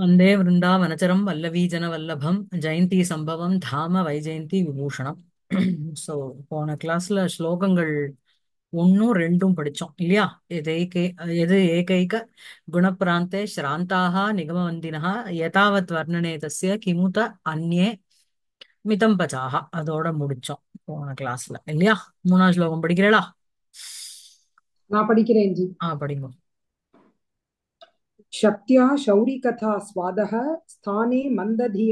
வந்தே விருந்தாவனச்சரம் வல்லவீஜன வல்லபம் ஜெயந்தி சம்பவம் தாம வைஜெயந்தி விபூஷணம் ஸோ போன கிளாஸ்ல ஸ்லோகங்கள் ஒன்னும் ரெண்டும் படிச்சோம் இல்லையா எதைக்கே எது ஏகைக குணப்பிராந்தே ஸ்ராந்தாக நிகமவந்தினா யதாவத் வர்ணனே தசிய கிமுத அந்நே மிதம் பச்சாக அதோட முடிச்சோம் போன கிளாஸ்ல இல்லையா மூணாவது ஸ்லோகம் படிக்கிறேளா நான் படிக்கிறேன் ஆ படிங்க शक्त्या शौरिकथा स्वादः स्थाने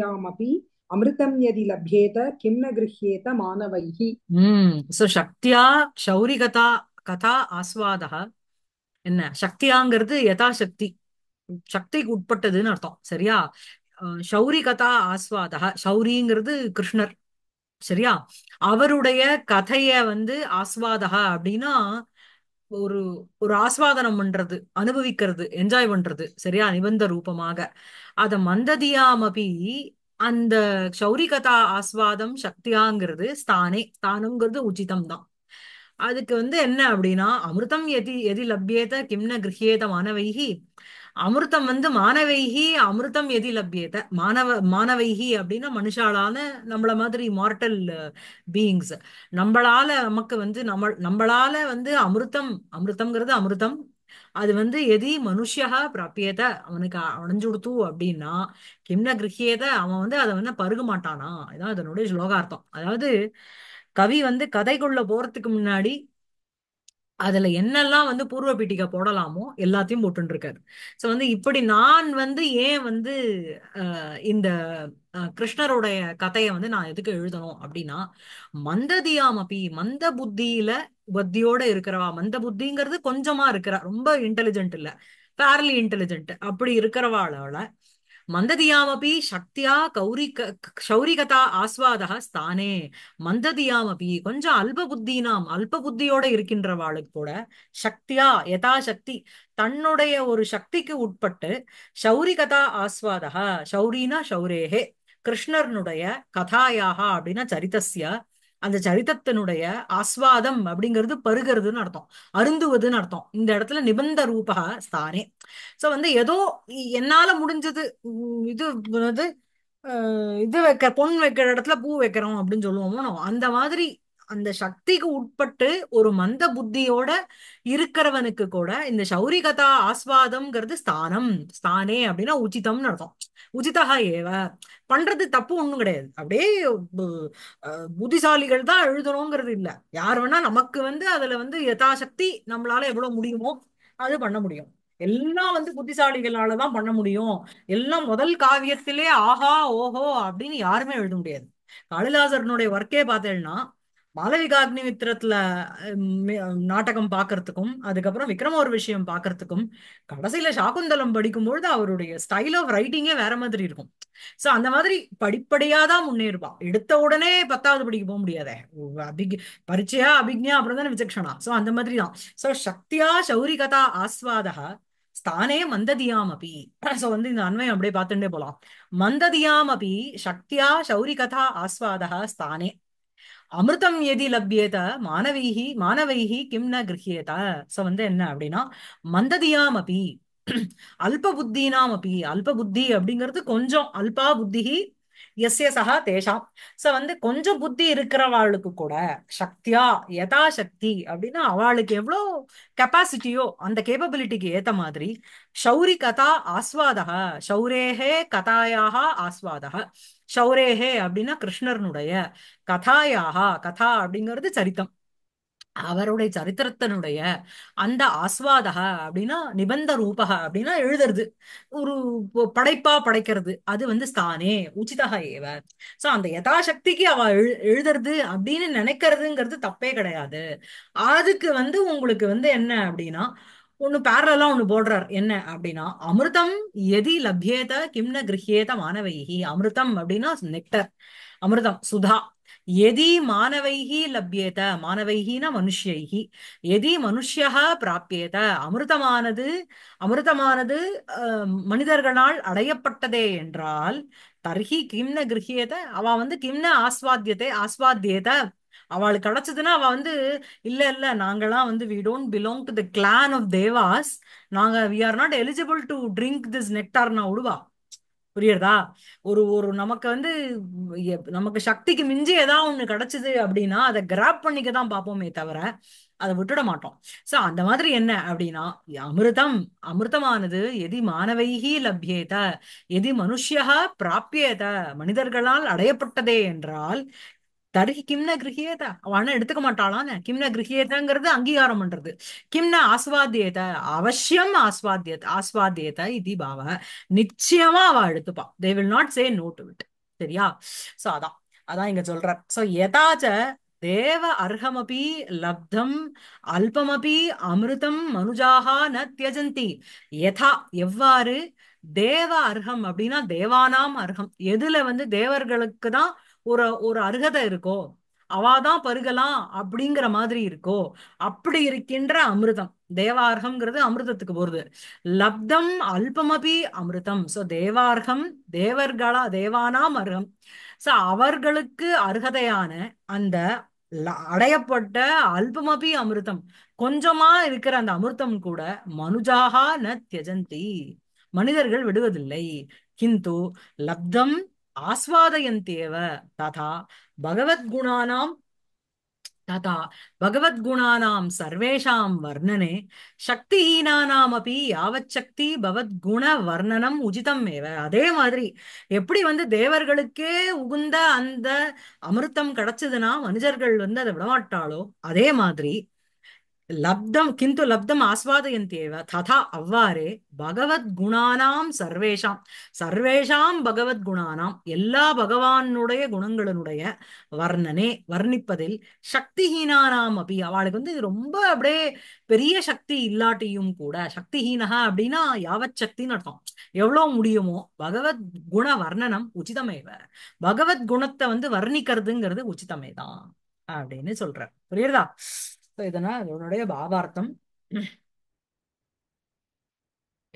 அப்படி அமிர்தம் எதி லப்யேத கிம் ந கிருஹ்யேத மாணவைஹி சோ சக்தியா சௌரி கதா கதா ஆஸ்வாதக என்ன சக்தியாங்கிறது யதாசக்தி சக்திக்கு உட்பட்டதுன்னு அர்த்தம் சரியா சௌரி கதா ஆஸ்வாதக சௌரிங்கிறது கிருஷ்ணர் சரியா அவருடைய கதைய வந்து ஆஸ்வாதகா அப்படின்னா ஒரு ஒரு ஆஸ்வாதனம் பண்றது அனுபவிக்கிறது என்ஜாய் பண்றது சரியா நிபந்த ரூபமாக அத மந்ததியாமபி அந்த சௌரி கதா ஆஸ்வாதம் சக்தியாங்கிறது ஸ்தானே ஸ்தானங்கிறது உச்சிதம் தான் அதுக்கு வந்து என்ன அப்படின்னா அமிர்தம் எதி எதி லப்யேத கிம்ன கிரகியேத மாணவைகி அமிர்தம் வந்து மாணவைகி அமிர்தம் எதி லப்யத மாணவ மாணவைகி அப்படின்னா மனுஷாலான நம்மள மாதிரி மார்டல் பீயிங்ஸ் uh, நம்மளால நமக்கு வந்து நம்ம நம்மளால வந்து அமிர்தம் அமிர்தம்ங்கிறது அமிர்தம் அது வந்து எதி மனுஷியா பிராப்பியத அவனுக்கு கொடுத்து அப்படின்னா கிம்ன கிரகியத அவன் வந்து அதை வந்து பருக மாட்டானா இதான் அதனுடைய ஸ்லோகார்த்தம் அதாவது கவி வந்து கதைக்குள்ள போறதுக்கு முன்னாடி அதுல என்னெல்லாம் வந்து பூர்வ பீட்டிகா போடலாமோ எல்லாத்தையும் போட்டுன்னு இருக்காரு ஸோ வந்து இப்படி நான் வந்து ஏன் வந்து இந்த கிருஷ்ணருடைய கதையை வந்து நான் எதுக்கு எழுதணும் அப்படின்னா மந்ததியாமபி மந்த புத்தியில புத்தியோட இருக்கிறவா மந்த புத்திங்கிறது கொஞ்சமா இருக்கிறா ரொம்ப இன்டெலிஜென்ட் இல்ல ஃபேர்லி இன்டெலிஜென்ட் அப்படி இருக்கிறவாளோட மந்ததியாமபி சக்தியா கௌரி சௌரிகதா ஆஸ்வாதா ஸ்தானே மந்ததியாமபி கொஞ்சம் அல்ப புத்தினாம் அல்ப புத்தியோட இருக்கின்றவாளுக்கு கூட சக்தியா யதாசக்தி தன்னுடைய ஒரு சக்திக்கு உட்பட்டு சௌரிகதா ஆஸ்வாதா சௌரினா சௌரேகே கிருஷ்ணர்னுடைய கதாயாக அப்படின்னா சரிதஸ்ய அந்த சரித்தத்தினுடைய ஆஸ்வாதம் அப்படிங்கிறது பருகிறதுன்னு அர்த்தம் அருந்துவதுன்னு அர்த்தம் இந்த இடத்துல நிபந்த ரூபா ஸ்தானே சோ வந்து ஏதோ என்னால முடிஞ்சது இது இது வைக்க பொன் வைக்கிற இடத்துல பூ வைக்கிறோம் அப்படின்னு சொல்லுவோமோ அந்த மாதிரி அந்த சக்திக்கு உட்பட்டு ஒரு மந்த புத்தியோட இருக்கிறவனுக்கு கூட இந்த சௌரி கதா ஆஸ்வாதம்ங்கிறது ஸ்தானம் ஸ்தானே அப்படின்னா உச்சிதம்னு அர்த்தம் உச்சிதா ஏவ பண்றது தப்பு ஒண்ணும் கிடையாது அப்படியே புத்திசாலிகள் தான் எழுதணுங்கிறது இல்ல யார் வேணா நமக்கு வந்து அதுல வந்து யதாசக்தி நம்மளால எவ்வளவு முடியுமோ அது பண்ண முடியும் எல்லாம் வந்து புத்திசாலிகளாலதான் பண்ண முடியும் எல்லாம் முதல் காவியத்திலே ஆஹா ஓஹோ அப்படின்னு யாருமே எழுத முடியாது காளிதாசரனுடைய ஒர்க்கே பார்த்தேன்னா மாலவிகா அக்னிமித்திரத்துல நாடகம் பாக்குறதுக்கும் அதுக்கப்புறம் விக்ரம ஒரு விஷயம் பாக்குறதுக்கும் கடைசியில சாகுந்தலம் படிக்கும்பொழுது அவருடைய ஸ்டைல் ஆஃப் ரைட்டிங்கே வேற மாதிரி இருக்கும் சோ அந்த மாதிரி படிப்படியா தான் முன்னேறுவா எடுத்த உடனே பத்தாவது படிக்க போக முடியாதே அபிக் பரிச்சயா அபிக்யா அப்புறம் தானே விசக்ஷனா சோ அந்த மாதிரி தான் சோ சக்தியா சௌரி கதா ஆஸ்வாதா ஸ்தானே மந்ததியாம் அபி சோ வந்து இந்த அண்மையை அப்படியே பார்த்துட்டே போலாம் மந்ததியாம் அபி சக்தியா சௌரி கதா ஆஸ்வாதா ஸ்தானே அமிர்தம் எதி லப்யேத மாணவைகி மாணவைகி கிம் ந கிரகியேதா சோ வந்து என்ன அப்படின்னா மந்ததியாம் அப்பி அல்ப புத்தினாம் அப்பி அல்ப புத்தி அப்படிங்கிறது கொஞ்சம் அல்பா புத்திகி எஸ்ய சகா தேஷாம் சோ வந்து கொஞ்சம் புத்தி இருக்கிறவாளுக்கு கூட சக்தியா யதாசக்தி அப்படின்னா அவளுக்கு எவ்வளோ கெப்பாசிட்டியோ அந்த கேப்பபிலிட்டிக்கு ஏத்த மாதிரி ஷௌரி கதா ஆஸ்வாதக ஷௌரேஹே கதாயாக ஆஸ்வாதக சௌரேகே அப்படின்னா கிருஷ்ணர்னுடைய கதாயாகா கதா அப்படிங்கிறது சரித்தம் அவருடைய சரித்திரத்தனுடைய அந்த ஆஸ்வாதக அப்படின்னா நிபந்த ரூபக அப்படின்னா எழுதுறது ஒரு படைப்பா படைக்கிறது அது வந்து ஸ்தானே உச்சிதக ஏவ சோ அந்த யதாசக்திக்கு அவ எழு எழுதுறது அப்படின்னு நினைக்கிறதுங்கிறது தப்பே கிடையாது அதுக்கு வந்து உங்களுக்கு வந்து என்ன அப்படின்னா ஒண்ணு பேரலாம் ஒண்ணு போடுறார் என்ன அப்படின்னா அமிர்தம் எதி லப்யேத கிம்ன கிரகியேத மாணவைகி அமிர்தம் அப்படின்னா நெக்டர் அமிர்தம் சுதா எதி மாணவைகி லப்யேத மாணவைகினா மனுஷைகி எதி மனுஷியா பிராப்பியேத அமிர்தமானது அமிர்தமானது மனிதர்களால் அடையப்பட்டதே என்றால் தர்ஹி கிம்ன கிரகியத அவ வந்து கிம்ன ஆஸ்வாத்தியத்தை ஆஸ்வாத்தியத அவளுக்கு கிடைச்சதுன்னா அவள் வந்து இல்ல இல்ல நாங்கெல்லாம் வந்து we don't belong to the clan of Devas நாங்க we are not eligible to drink this நெக்டார்னா விடுவா புரியுறதா ஒரு ஒரு நமக்கு வந்து நமக்கு சக்திக்கு மிஞ்சி ஏதாவது ஒண்ணு கிடைச்சது அப்படின்னா அதை கிராப் பண்ணிக்க தான் பார்ப்போமே தவிர அதை விட்டுட மாட்டோம் சோ அந்த மாதிரி என்ன அப்படின்னா அமிர்தம் அமிர்தமானது எதி மாணவைகி லப்யேத எதி மனுஷியா பிராப்பியேத மனிதர்களால் அடையப்பட்டதே என்றால் தருகி கிம்ன கிரகியேதா அவன் எடுத்துக்க மாட்டாளான்னு கிம்னா கிரகியேதாங்கிறது அங்கீகாரம் பண்றது கிம்னா ஆஸ்வாத்தியத அவசியம் ஆஸ்வாத்திய ஆஸ்வாத்தியத இது பாவ நிச்சயமா அவ எடுத்துப்பா they will not say no to it சரியா சோ அதான் அதான் இங்க சொல்ற சோ எதாச்ச தேவ அர்ஹமபி லப்தம் அல்பமபி அமிர்தம் மனுஜாக ந தியஜந்தி யதா எவ்வாறு தேவ அர்ஹம் அப்படின்னா தேவானாம் அர்ஹம் எதுல வந்து தேவர்களுக்கு தான் ஒரு ஒரு அருகதை இருக்கோ அவாதான் பருகலாம் அப்படிங்கிற மாதிரி இருக்கோ அப்படி இருக்கின்ற அமிர்தம் தேவார்கம்ங்கிறது அமிர்தத்துக்கு போறது லப்தம் அல்பமபி அமிர்தம் சோ தேவார்கம் தேவர்களா தேவானாம் அருகம் சோ அவர்களுக்கு அருகதையான அந்த அடையப்பட்ட அல்பமபி அமிர்தம் கொஞ்சமா இருக்கிற அந்த அமிர்தம் கூட மனுஜாகா ந தியஜந்தி மனிதர்கள் விடுவதில்லை கிந்து லப்தம் ஆஸ்வாதயந்தேவ ததா பகவத்குணானாம் ததா பகவத்குணானாம் சர்வேஷாம் வர்ணனே சக்திஹீனானாமபி யாவச்சக்தி பகவத்குண வர்ணனம் உஜிதம் ஏவ அதே மாதிரி எப்படி வந்து தேவர்களுக்கே உகுந்த அந்த அமிர்தம் கிடைச்சதுன்னா மனிதர்கள் வந்து அதை விடமாட்டாளோ அதே மாதிரி லப்தம் கிந்து லப்தம் ஆஸ்வாதயந்தேவ ததா அவ்வாறே பகவத்குணானாம் சர்வேஷாம் சர்வேஷாம் பகவத்குணானாம் எல்லா பகவானுடைய குணங்களினுடைய வர்ணனே வர்ணிப்பதில் சக்திஹீனானாம் அப்படி அவளுக்கு வந்து ரொம்ப அப்படியே பெரிய சக்தி இல்லாட்டியும் கூட சக்திஹீனகா அப்படின்னா யாவத் சக்தின்னு அர்த்தம் எவ்வளவு முடியுமோ பகவத் குண வர்ணனம் உச்சிதமேவ பகவத் குணத்தை வந்து வர்ணிக்கிறதுங்கிறது உச்சிதமே தான் அப்படின்னு சொல்ற புரியுறதா ஸோ இதனால் அதனுடைய பாவார்த்தம்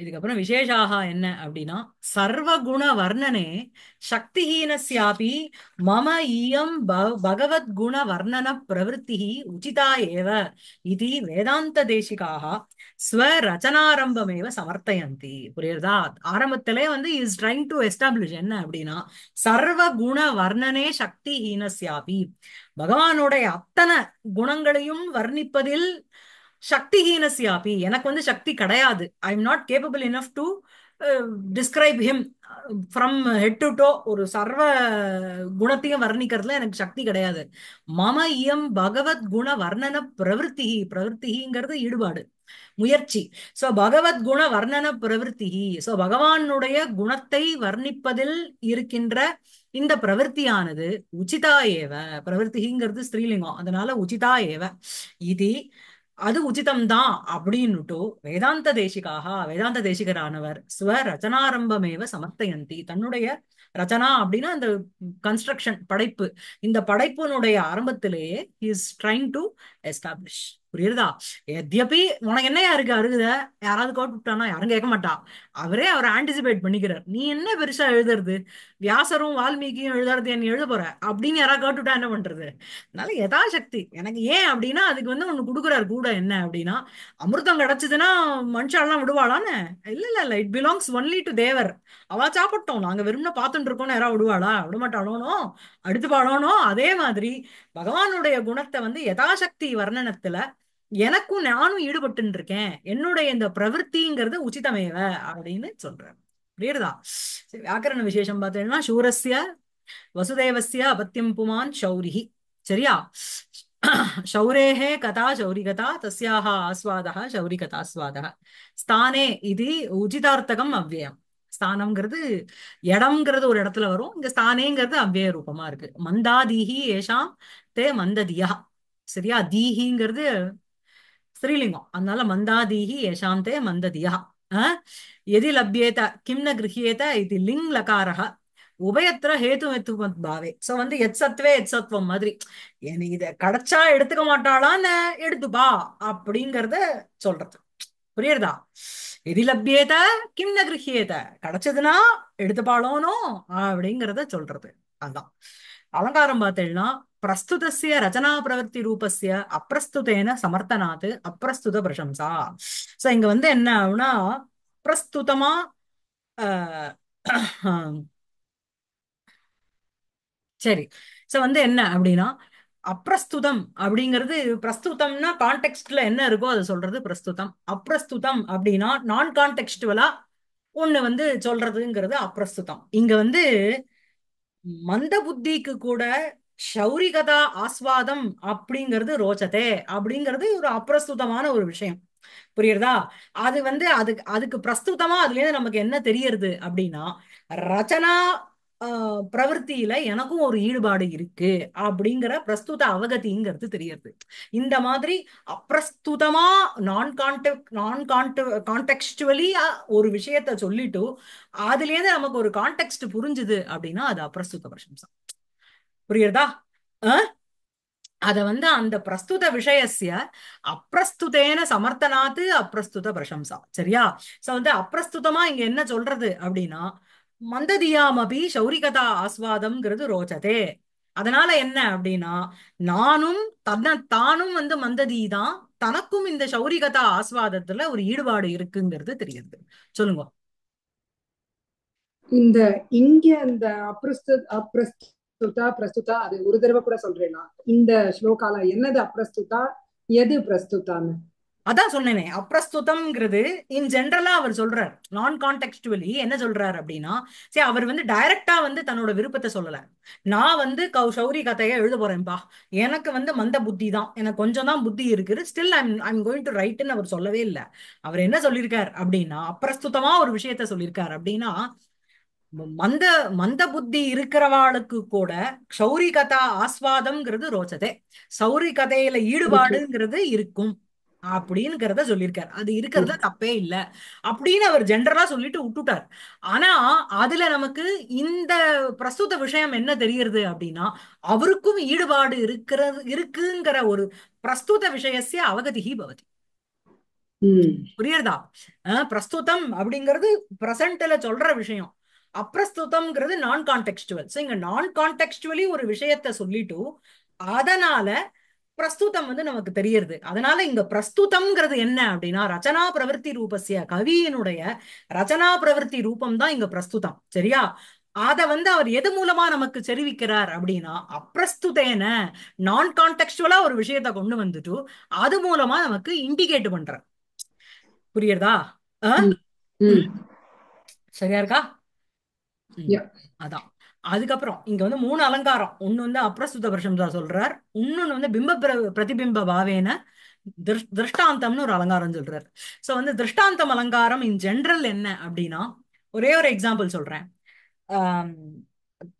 இதுக்கப்புறம் விசேஷாக என்ன அப்படின்னா சர்வகுண வர்ணனே சக்திஹீனஸ்யாபி மம இயம் பகவத் குண வர்ணன பிரவருத்தி உச்சிதா ஏவ இது வேதாந்த தேசிகாக ஸ்வரச்சனாரம்பமேவ சமர்த்தயந்தி புரியுறதா ஆரம்பத்திலே வந்து இஸ் ட்ரைங் டு எஸ்டாப்ளிஷ் என்ன அப்படின்னா சர்வகுண வர்ணனே சக்திஹீனஸ்யாபி பகவானுடைய அத்தனை குணங்களையும் வர்ணிப்பதில் சக்திஹீன சியாபி எனக்கு வந்து சக்தி கிடையாது I am not capable enough to describe him from head to toe ஒரு சர்வ குணத்தையும் வர்ணிக்கிறதுல எனக்கு சக்தி கிடையாது மம இயம் பகவத் குண வர்ணன பிரவருத்தி பிரவருத்திங்கிறது ஈடுபாடு முயற்சி சோ பகவத் குண வர்ணன பிரவருத்தி சோ பகவானுடைய குணத்தை வர்ணிப்பதில் இருக்கின்ற இந்த பிரவருத்தியானது உச்சிதா ஏவ பிரவருத்திங்கிறது ஸ்ரீலிங்கம் அதனால உச்சிதா ஏவ இது அது உச்சிதம் தான் அப்படின்னுட்டு வேதாந்த தேசிகாக வேதாந்த தேசிகரானவர் ஸ்வ ரச்சனாரம்பமேவ சமர்த்தயந்தி தன்னுடைய ரச்சனா அப்படின்னா அந்த கன்ஸ்ட்ரக்ஷன் படைப்பு இந்த படைப்பினுடைய ஆரம்பத்திலேயே இஸ் ட்ரைங் டு எஸ்டாப்ளிஷ் புரியுதா எத்தியப்பி உனக்கு என்னையா இருக்கு அருகுத யாராவது கோட் விட்டானா யாரும் கேட்க மாட்டா அவரே அவர் ஆன்டிசிபேட் பண்ணிக்கிறார் நீ என்ன பெருசா எழுதுறது வியாசரும் வால்மீகியும் எழுதுறது நீ எழுத போற அப்படின்னு யாராவது கோட் விட்டா என்ன பண்றது அதனால யதாசக்தி எனக்கு ஏன் அப்படின்னா அதுக்கு வந்து ஒண்ணு கொடுக்குறாரு கூட என்ன அப்படின்னா அமிர்தம் கிடைச்சதுன்னா மனுஷாலாம் விடுவாளான்னு இல்ல இல்ல இல்ல it belongs only to Devar அவ சாப்பிட்டோம் நாங்க வெறும்னா பார்த்துட்டு இருக்கோம் யாராவது விடுவாளா மாட்டாளோனோ அடுத்து பாடணும் அதே மாதிரி பகவானுடைய குணத்தை வந்து யதாசக்தி வர்ணனத்துல எனக்கும் நானும் ஈடுபட்டு இருக்கேன் என்னுடைய இந்த பிரவருத்திங்கிறது உச்சிதமேவ அப்படின்னு சொல்றேன் புரியுறதா சரி வியாக்கரண விசேஷம் பார்த்தீங்கன்னா சூரஸ்ய வசுதேவசிய அபத்தியம் புமான் சௌரிஹி சரியா शौरेः கதா சௌரிகதா तस्याः आस्वादः शौरिकथास्वादः ஸ்தானே இது உச்சிதார்த்தகம் அவ்வியம் ஸ்தானம்ங்கிறது இடம்ங்கிறது ஒரு இடத்துல வரும் இங்க ஸ்தானேங்கிறது அவ்விய ரூபமா இருக்கு மந்தாதீஹி ஏஷாம் தே மந்ததியா சரியா தீஹிங்கிறது ஸ்ரீலிங்கம் அதனால மந்தாதீஹி யசாந்தே மந்ததியா எதி லப்யேத கிம் ந கிரகியேத இது லிங் லகாரக உபயத்திர ஹேது பாவே சோ வந்து எத் சத்வே எத் சத்வம் மாதிரி இத கிடைச்சா எடுத்துக்க மாட்டாளான்னு எடுத்துப்பா அப்படிங்கறத சொல்றது புரியுறதா எதி லப்யேத கிம் ந கிரகியேத கிடைச்சதுன்னா எடுத்துப்பாளோனோ அப்படிங்கறத சொல்றது அதுதான் அலங்காரம் பார்த்தேன்னா பிரஸ்துதசிய ரச்சனா பிரவர்த்தி ரூபசிய அப்பிரஸ்துதேன சமர்த்தனாத்து அப்பிரஸ்துத பிரசம்சா சோ இங்க வந்து என்ன ஆகுனா பிரஸ்துதமா சரி சோ வந்து என்ன அப்படின்னா அப்பிரஸ்துதம் அப்படிங்கிறது பிரஸ்துதம்னா கான்டெக்ட்ல என்ன இருக்கோ அதை சொல்றது பிரஸ்துதம் அப்பிரஸ்துதம் அப்படின்னா நான் கான்டெக்ஸ்டுவலா ஒண்ணு வந்து சொல்றதுங்கிறது அப்பிரஸ்துதம் இங்க வந்து மந்த புத்திக்கு கூட சௌரிகதா ஆஸ்வாதம் அப்படிங்கிறது ரோச்சதே அப்படிங்கிறது ஒரு அப்பிரஸ்துதமான ஒரு விஷயம் புரியுறதா அது வந்து அதுக்கு அதுக்கு பிரஸ்துதமா அதுல இருந்து நமக்கு என்ன தெரியறது அப்படின்னா ரச்சனா பிரவருத்தியில எனக்கும் ஒரு ஈடுபாடு இருக்கு அப்படிங்கிற பிரஸ்துத அவகதிங்கிறது தெரியறது இந்த மாதிரி அப்பிரஸ்துதமா நான் கான்டெக்ட் நான் கான்ட் கான்டெக்சுவலி ஒரு விஷயத்த சொல்லிட்டு அதுலேருந்து நமக்கு ஒரு கான்டெக்ட் புரிஞ்சுது அப்படின்னா அது அப்பிரஸ்துத பிரசம்சம் புரியுறதா அத வந்து அந்த பிரஸ்துத விஷயசிய அப்பிரஸ்துதேன சமர்த்தனாத்து அப்பிரஸ்துத பிரசம்சா சரியா சோ வந்து அப்பிரஸ்துதமா இங்க என்ன சொல்றது அப்படின்னா மந்ததியாமபி சௌரிகதா ஆஸ்வாதம்ங்கிறது ரோச்சதே அதனால என்ன அப்படின்னா நானும் தன்னை தானும் வந்து மந்ததி தான் தனக்கும் இந்த சௌரிகதா ஆஸ்வாதத்துல ஒரு ஈடுபாடு இருக்குங்கிறது தெரியுது சொல்லுங்க இந்த இங்க அந்த அப்பிரஸ்து அப்ரஸ்து அப்ரஸ்துதா பிரஸ்துதா அது ஒரு தடவை கூட சொல்றேன்னா இந்த ஸ்லோகால என்னது அப்ரஸ்துதா எது பிரஸ்துதான்னு அதான் சொன்னேனே அப்பிரஸ்துதம்ங்கிறது இன் ஜென்ரலா அவர் சொல்றார் நான் கான்டெக்ஸ்டுவலி என்ன சொல்றாரு அப்படின்னா சரி அவர் வந்து டைரக்டா வந்து தன்னோட விருப்பத்தை சொல்லல நான் வந்து கௌ சௌரி கதையை எழுத போறேன்ப்பா எனக்கு வந்து மந்த புத்தி தான் எனக்கு கொஞ்சம் தான் புத்தி இருக்குது still I'm I'm going to ரைட்டுன்னு அவர் சொல்லவே இல்லை அவர் என்ன சொல்லியிருக்காரு அப்படின்னா அப்ரஸ்துத்தமா ஒரு விஷயத்த சொல்லியிருக்காரு அப்படின்னா மந்த மந்த புத்தி இருக்கிறவாளுக்கு கூட சௌரி கதா ஆஸ்வாதம்ங்கிறது ரோச்சதே சௌரி கதையில ஈடுபாடுங்கிறது இருக்கும் அப்படின்னுங்கிறத சொல்லியிருக்கார் அது இருக்கிறது தப்பே இல்லை அப்படின்னு அவர் ஜென்ரலா சொல்லிட்டு விட்டுட்டார் ஆனா அதுல நமக்கு இந்த பிரஸ்துத விஷயம் என்ன தெரியறது அப்படின்னா அவருக்கும் ஈடுபாடு இருக்கிறது இருக்குங்கிற ஒரு பிரஸ்துத விஷயசிய அவகதிகி பவதி புரியுறதா பிரஸ்துதம் அப்படிங்கிறது பிரசன்ட்ல சொல்ற விஷயம் அப்ரஸ்துதம்ங்கிறது நான் கான்டெக்ஸ்டுவல் ஸோ இங்க நான் கான்டெக்சுவலி ஒரு விஷயத்த சொல்லிட்டு அதனால பிரஸ்துதம் வந்து நமக்கு தெரியறது அதனால இங்க பிரஸ்துதம்ங்கிறது என்ன அப்படின்னா ரச்சனா பிரவருத்தி ரூபசிய கவியினுடைய ரச்சனா பிரவருத்தி ரூபம் தான் இங்க பிரஸ்துதம் சரியா அத வந்து அவர் எது மூலமா நமக்கு தெரிவிக்கிறார் அப்படின்னா அப்பிரஸ்துதேன நான் கான்டெக்சுவலா ஒரு விஷயத்த கொண்டு வந்துட்டு அது மூலமா நமக்கு இண்டிகேட் பண்ற புரியுறதா சரியா இருக்கா அதான் அதுக்கப்புறம் இங்க வந்து மூணு அலங்காரம் ஒன்னு வந்து அப்ரசுத பிரசம்சா சொல்றார் இன்னொன்னு வந்து பிம்ப பிரதிபிம்ப பாவேன திருஷ்டாந்தம்னு ஒரு அலங்காரம் சொல்றாரு சோ வந்து திருஷ்டாந்தம் அலங்காரம் இன் ஜென்ரல் என்ன அப்படின்னா ஒரே ஒரு எக்ஸாம்பிள் சொல்றேன்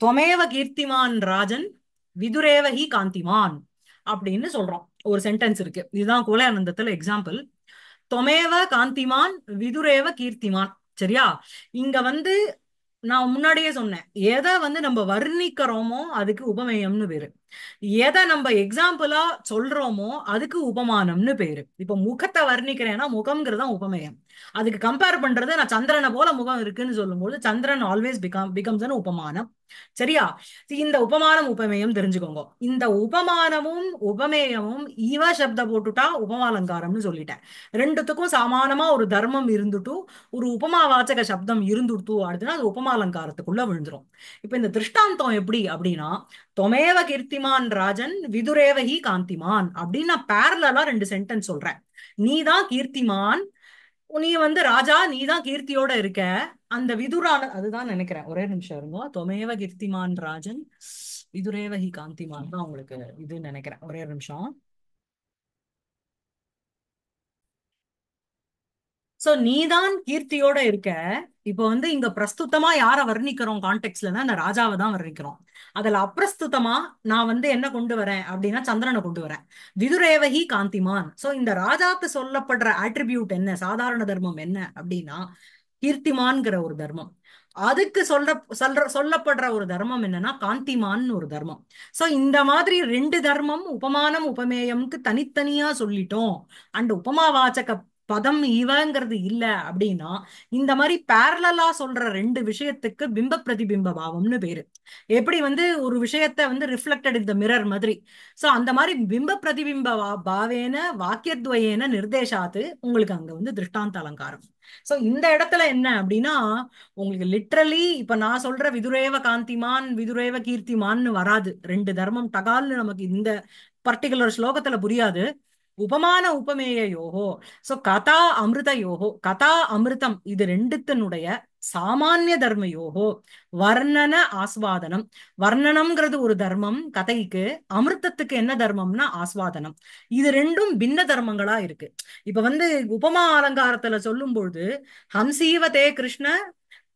தொமேவ கீர்த்திமான் ராஜன் விதுரேவஹி காந்திமான் அப்படின்னு சொல்றோம் ஒரு சென்டென்ஸ் இருக்கு இதுதான் ஆனந்தத்துல எக்ஸாம்பிள் தொமேவ காந்திமான் விதுரேவ கீர்த்திமான் சரியா இங்க வந்து நான் முன்னாடியே சொன்னேன் எதை வந்து நம்ம வர்ணிக்கிறோமோ அதுக்கு உபமேயம்னு பேரு எதை நம்ம எக்ஸாம்பிளா சொல்றோமோ அதுக்கு உபமானம்னு பேரு இப்ப முகத்தை வர்ணிக்கிறேன்னா முகம்ங்கிறது உபமேயம் அதுக்கு கம்பேர் பண்றது நான் சந்திரனை போல முகம் இருக்குன்னு சொல்லும்போது சந்திரன் ஆல்வேஸ் பிகம் பிகம்ஸ் உபமானம் சரியா இந்த உபமானம் உபமேயம் தெரிஞ்சுக்கோங்க இந்த உபமானமும் உபமேயமும் இவ சப்த போட்டுட்டா உபமாலங்காரம்னு சொல்லிட்டேன் ரெண்டுத்துக்கும் சமானமா ஒரு தர்மம் இருந்துட்டு ஒரு உபமா வாச்சக சப்தம் இருந்துட்டு அப்படின்னா அது உபமாலங்காரத்துக்குள்ள விழுந்துரும் இப்ப இந்த திருஷ்டாந்தம் எப்படி அப்படின்னா தொமேவ கீர்த்திமான் ராஜன் விதுரேவகி காந்திமான் அப்படின்னு நான் பேரலாம் ரெண்டு சென்டென்ஸ் சொல்றேன் நீ தான் கீர்த்திமான் நீ வந்து ராஜா நீ தான் கீர்த்தியோட இருக்க அந்த விதுரான அதுதான் நினைக்கிறேன் ஒரே நிமிஷம் இருந்தோம் தொமேவ கீர்த்திமான் ராஜன் விதுரேவகி காந்திமான் தான் உங்களுக்கு இது நினைக்கிறேன் ஒரே நிமிஷம் சோ நீதான் கீர்த்தியோட இருக்க இப்போ வந்து இங்க பிரஸ்துத்தமா யார வர்ணிக்கிறோம் கான்டெக்ட்லன்னா இந்த ராஜாவை தான் வர்ணிக்கிறோம் அதுல அப்பிரஸ்துத்தமா நான் வந்து என்ன கொண்டு வரேன் அப்படின்னா சந்திரனை கொண்டு வரேன் விதுரேவகி காந்திமான் சோ இந்த ராஜாக்கு சொல்லப்படுற ஆட்ரிபியூட் என்ன சாதாரண தர்மம் என்ன அப்படின்னா கீர்த்திமான்ங்கிற ஒரு தர்மம் அதுக்கு சொல்ற சொல்ற சொல்லப்படுற ஒரு தர்மம் என்னன்னா காந்திமான் ஒரு தர்மம் சோ இந்த மாதிரி ரெண்டு தர்மம் உபமானம் உபமேயம்க்கு தனித்தனியா சொல்லிட்டோம் அண்ட் உபமா வாச்சக பதம் இவங்கிறது இல்ல அப்படின்னா இந்த மாதிரி பேரலா சொல்ற ரெண்டு விஷயத்துக்கு பிம்ப பிரதிபிம்ப பாவம்னு பேரு எப்படி வந்து ஒரு விஷயத்த வந்து ரிஃப்ளெக்டட் இந்த மிரர் மாதிரி சோ அந்த மாதிரி பிம்ப பிரதிபிம்ப பாவேன வாக்கியத்வயேன நிர்தேசாத்து உங்களுக்கு அங்க வந்து திருஷ்டாந்த அலங்காரம் சோ இந்த இடத்துல என்ன அப்படின்னா உங்களுக்கு லிட்ரலி இப்ப நான் சொல்ற விதுரேவ காந்திமான் விதுரேவ கீர்த்திமான்னு வராது ரெண்டு தர்மம் டகால்னு நமக்கு இந்த பர்டிகுலர் ஸ்லோகத்துல புரியாது உபமான உபமேயோகோ சோ கதா அமிர்த யோகோ கதா அமிர்தம் இது ரெண்டுத்தினுடைய சாமானிய தர்ம யோகோ வர்ணன ஆஸ்வாதனம் வர்ணனம்ங்கிறது ஒரு தர்மம் கதைக்கு அமிர்தத்துக்கு என்ன தர்மம்னா ஆஸ்வாதனம் இது ரெண்டும் பின்ன தர்மங்களா இருக்கு இப்ப வந்து உபமா அலங்காரத்துல சொல்லும் பொழுது ஹம்சீவதே கிருஷ்ண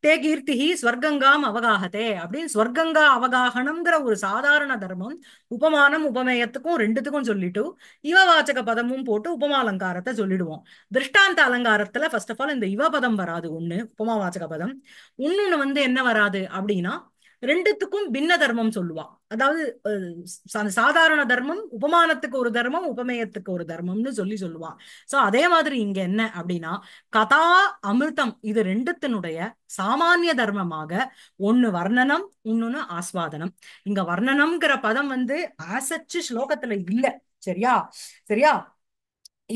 தே கீர்த்திஹி ஸ்வர்க்கங்காம் அவகாகத்தே அப்படின்னு ஸ்வர்க்கங்கா அவகாகனம்ங்கிற ஒரு சாதாரண தர்மம் உபமானம் உபமேயத்துக்கும் ரெண்டுத்துக்கும் சொல்லிட்டு இவவாச்சக பதமும் போட்டு உபமா அலங்காரத்தை சொல்லிடுவோம் திருஷ்டாந்த அலங்காரத்துல ஃபர்ஸ்ட் ஆஃப் ஆல் இந்த இவ பதம் வராது ஒண்ணு உபமா வாச்சக பதம் இன்னொன்னு வந்து என்ன வராது அப்படின்னா ரெண்டுத்துக்கும் பின்ன தர்மம் சொல்லுவான் அதாவது சாதாரண தர்மம் உபமானத்துக்கு ஒரு தர்மம் உபமேயத்துக்கு ஒரு தர்மம்னு சொல்லி சொல்லுவான் சோ அதே மாதிரி இங்க என்ன அப்படின்னா கதா அமிர்தம் இது ரெண்டுத்தினுடைய சாமானிய தர்மமாக ஒன்னு வர்ணனம் இன்னொன்னு ஆஸ்வாதனம் இங்க வர்ணனம்ங்கிற பதம் வந்து ஆசச்சு ஸ்லோகத்துல இல்ல சரியா சரியா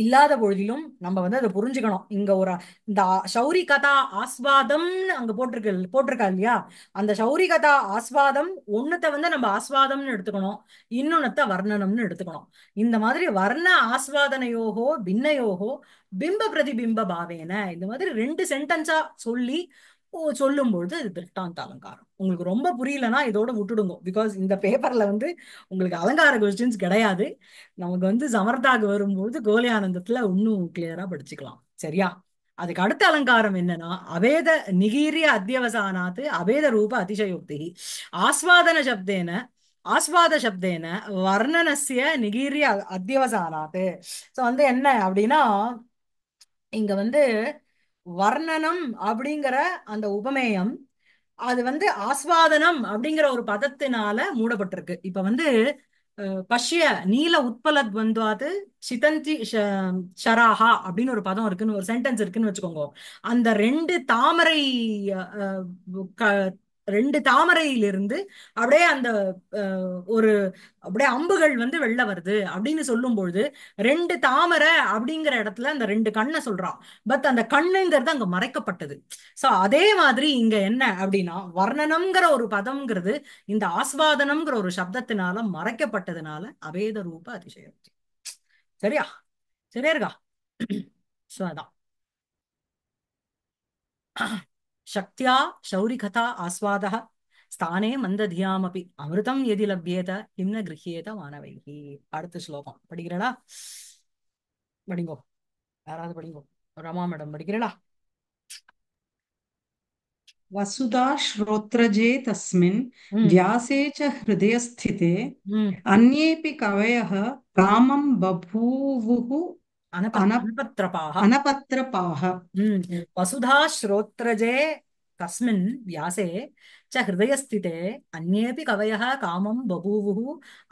இல்லாத பொழுதிலும் நம்ம வந்து அதை புரிஞ்சுக்கணும் இங்க ஒரு இந்த சௌரி கதா ஆஸ்வாதம்னு அங்க போட்டிருக்கு போட்டிருக்கா இல்லையா அந்த சௌரி கதா ஆஸ்வாதம் ஒன்னத்தை வந்து நம்ம ஆஸ்வாதம்னு எடுத்துக்கணும் இன்னொன்னத்த வர்ணனம்னு எடுத்துக்கணும் இந்த மாதிரி வர்ண ஆஸ்வாதனையோகோ பின்னையோகோ பிம்ப பிரதிபிம்ப பாவேன இந்த மாதிரி ரெண்டு சென்டென்ஸா சொல்லி சொல்லும் பொழுது அது திருஷ்டாந்த அலங்காரம் உங்களுக்கு ரொம்ப புரியலன்னா இதோட விட்டுடுங்க பிகாஸ் இந்த பேப்பர்ல வந்து உங்களுக்கு அலங்கார கொஸ்டின்ஸ் கிடையாது நமக்கு வந்து சமர்தாக வரும்பொழுது கோலியானந்தத்துல இன்னும் கிளியரா படிச்சுக்கலாம் சரியா அதுக்கு அடுத்த அலங்காரம் என்னன்னா அபேத நிகீரிய அத்தியவசானாத்து அபேத ரூப அதிசயோக்தி ஆஸ்வாதன சப்தேன ஆஸ்வாத சப்தேன வர்ணனசிய நிகீரிய அத்தியவசானாத்து ஸோ வந்து என்ன அப்படின்னா இங்க வந்து வர்ணனம் அப்படிங்கிற அந்த உபமேயம் அது வந்து ஆஸ்வாதனம் அப்படிங்கிற ஒரு பதத்தினால மூடப்பட்டிருக்கு இப்ப வந்து பஷ்ய நீல உட்பலத் வந்து சிதந்தி ஷராஹா அப்படின்னு ஒரு பதம் இருக்குன்னு ஒரு சென்டென்ஸ் இருக்குன்னு வச்சுக்கோங்க அந்த ரெண்டு தாமரை ரெண்டு தாமரையிலிருந்து அப்படியே அந்த ஒரு அப்படியே அம்புகள் வந்து வெளில வருது அப்படின்னு சொல்லும் பொழுது ரெண்டு தாமரை அப்படிங்கிற இடத்துல அந்த ரெண்டு கண்ணை சொல்றான் பட் அந்த கண்ணுங்கிறது அங்க மறைக்கப்பட்டது சோ அதே மாதிரி இங்க என்ன அப்படின்னா வர்ணனம்ங்கிற ஒரு பதம்ங்கிறது இந்த ஆஸ்வாதனம்ங்கிற ஒரு சப்தத்தினால மறைக்கப்பட்டதுனால அபேத ரூப அதிசயம் சரியா சரியா இருக்கா சோ அதான் சக்தியா சௌரிகதா ஆஸ்வாதா ஸ்தானே மந்ததியாமபி அமிர்தம் எதி லப்யேத இம்ன கிரகியேத மாணவைகி அடுத்த ஸ்லோகம் படிக்கிறடா படிங்கோ யாராவது படிங்கோ ரமா மேடம் படிக்கிறடா वसुधा श्रोत्रजे तस्मिन् व्यासे च हृदयस्थिते अन्येऽपि कवयः कामं बभूवुः अनपत्रपाः अनपत्रपाः वसुधा श्रोत्रजे तस्मिन् व्यासे च ஹிருதயஸ்திதே அந்நேபி கவயः காமம் பபூவுஹு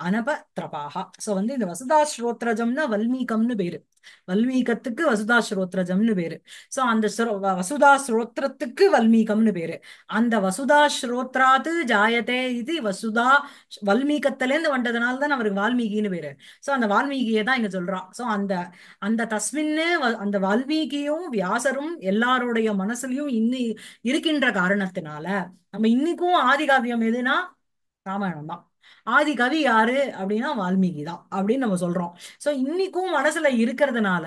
அனபத்ரபாக ஸோ வந்து இந்த வசுதா ஸ்ரோத்ரஜம்னா வல்மீகம்னு பேரு வல்மீகத்துக்கு வசுதா ஸ்ரோத்ரஜம்னு பேரு சோ அந்த வசுதா ஸ்ரோத்ரத்துக்கு வல்மீகம்னு பேரு அந்த வசுதா ஸ்ரோத்ராது ஜாயதே இது வசுதா வல்மீகத்திலேருந்து இருந்து தான் அவருக்கு வால்மீகின்னு பேரு சோ அந்த வால்மீகியை தான் இங்க சொல்றான் சோ அந்த அந்த தஸ்மின்னு அந்த வால்மீகியும் வியாசரும் எல்லாருடைய மனசுலயும் இன்னி இருக்கின்ற காரணத்தினால நம்ம இன்னைக்கும் ஆதிகாவியம் எதுனா ராமாயணம் தான் ஆதி கவி யாரு அப்படின்னா வால்மீகி தான் அப்படின்னு நம்ம சொல்றோம் சோ இன்னைக்கும் மனசுல இருக்கிறதுனால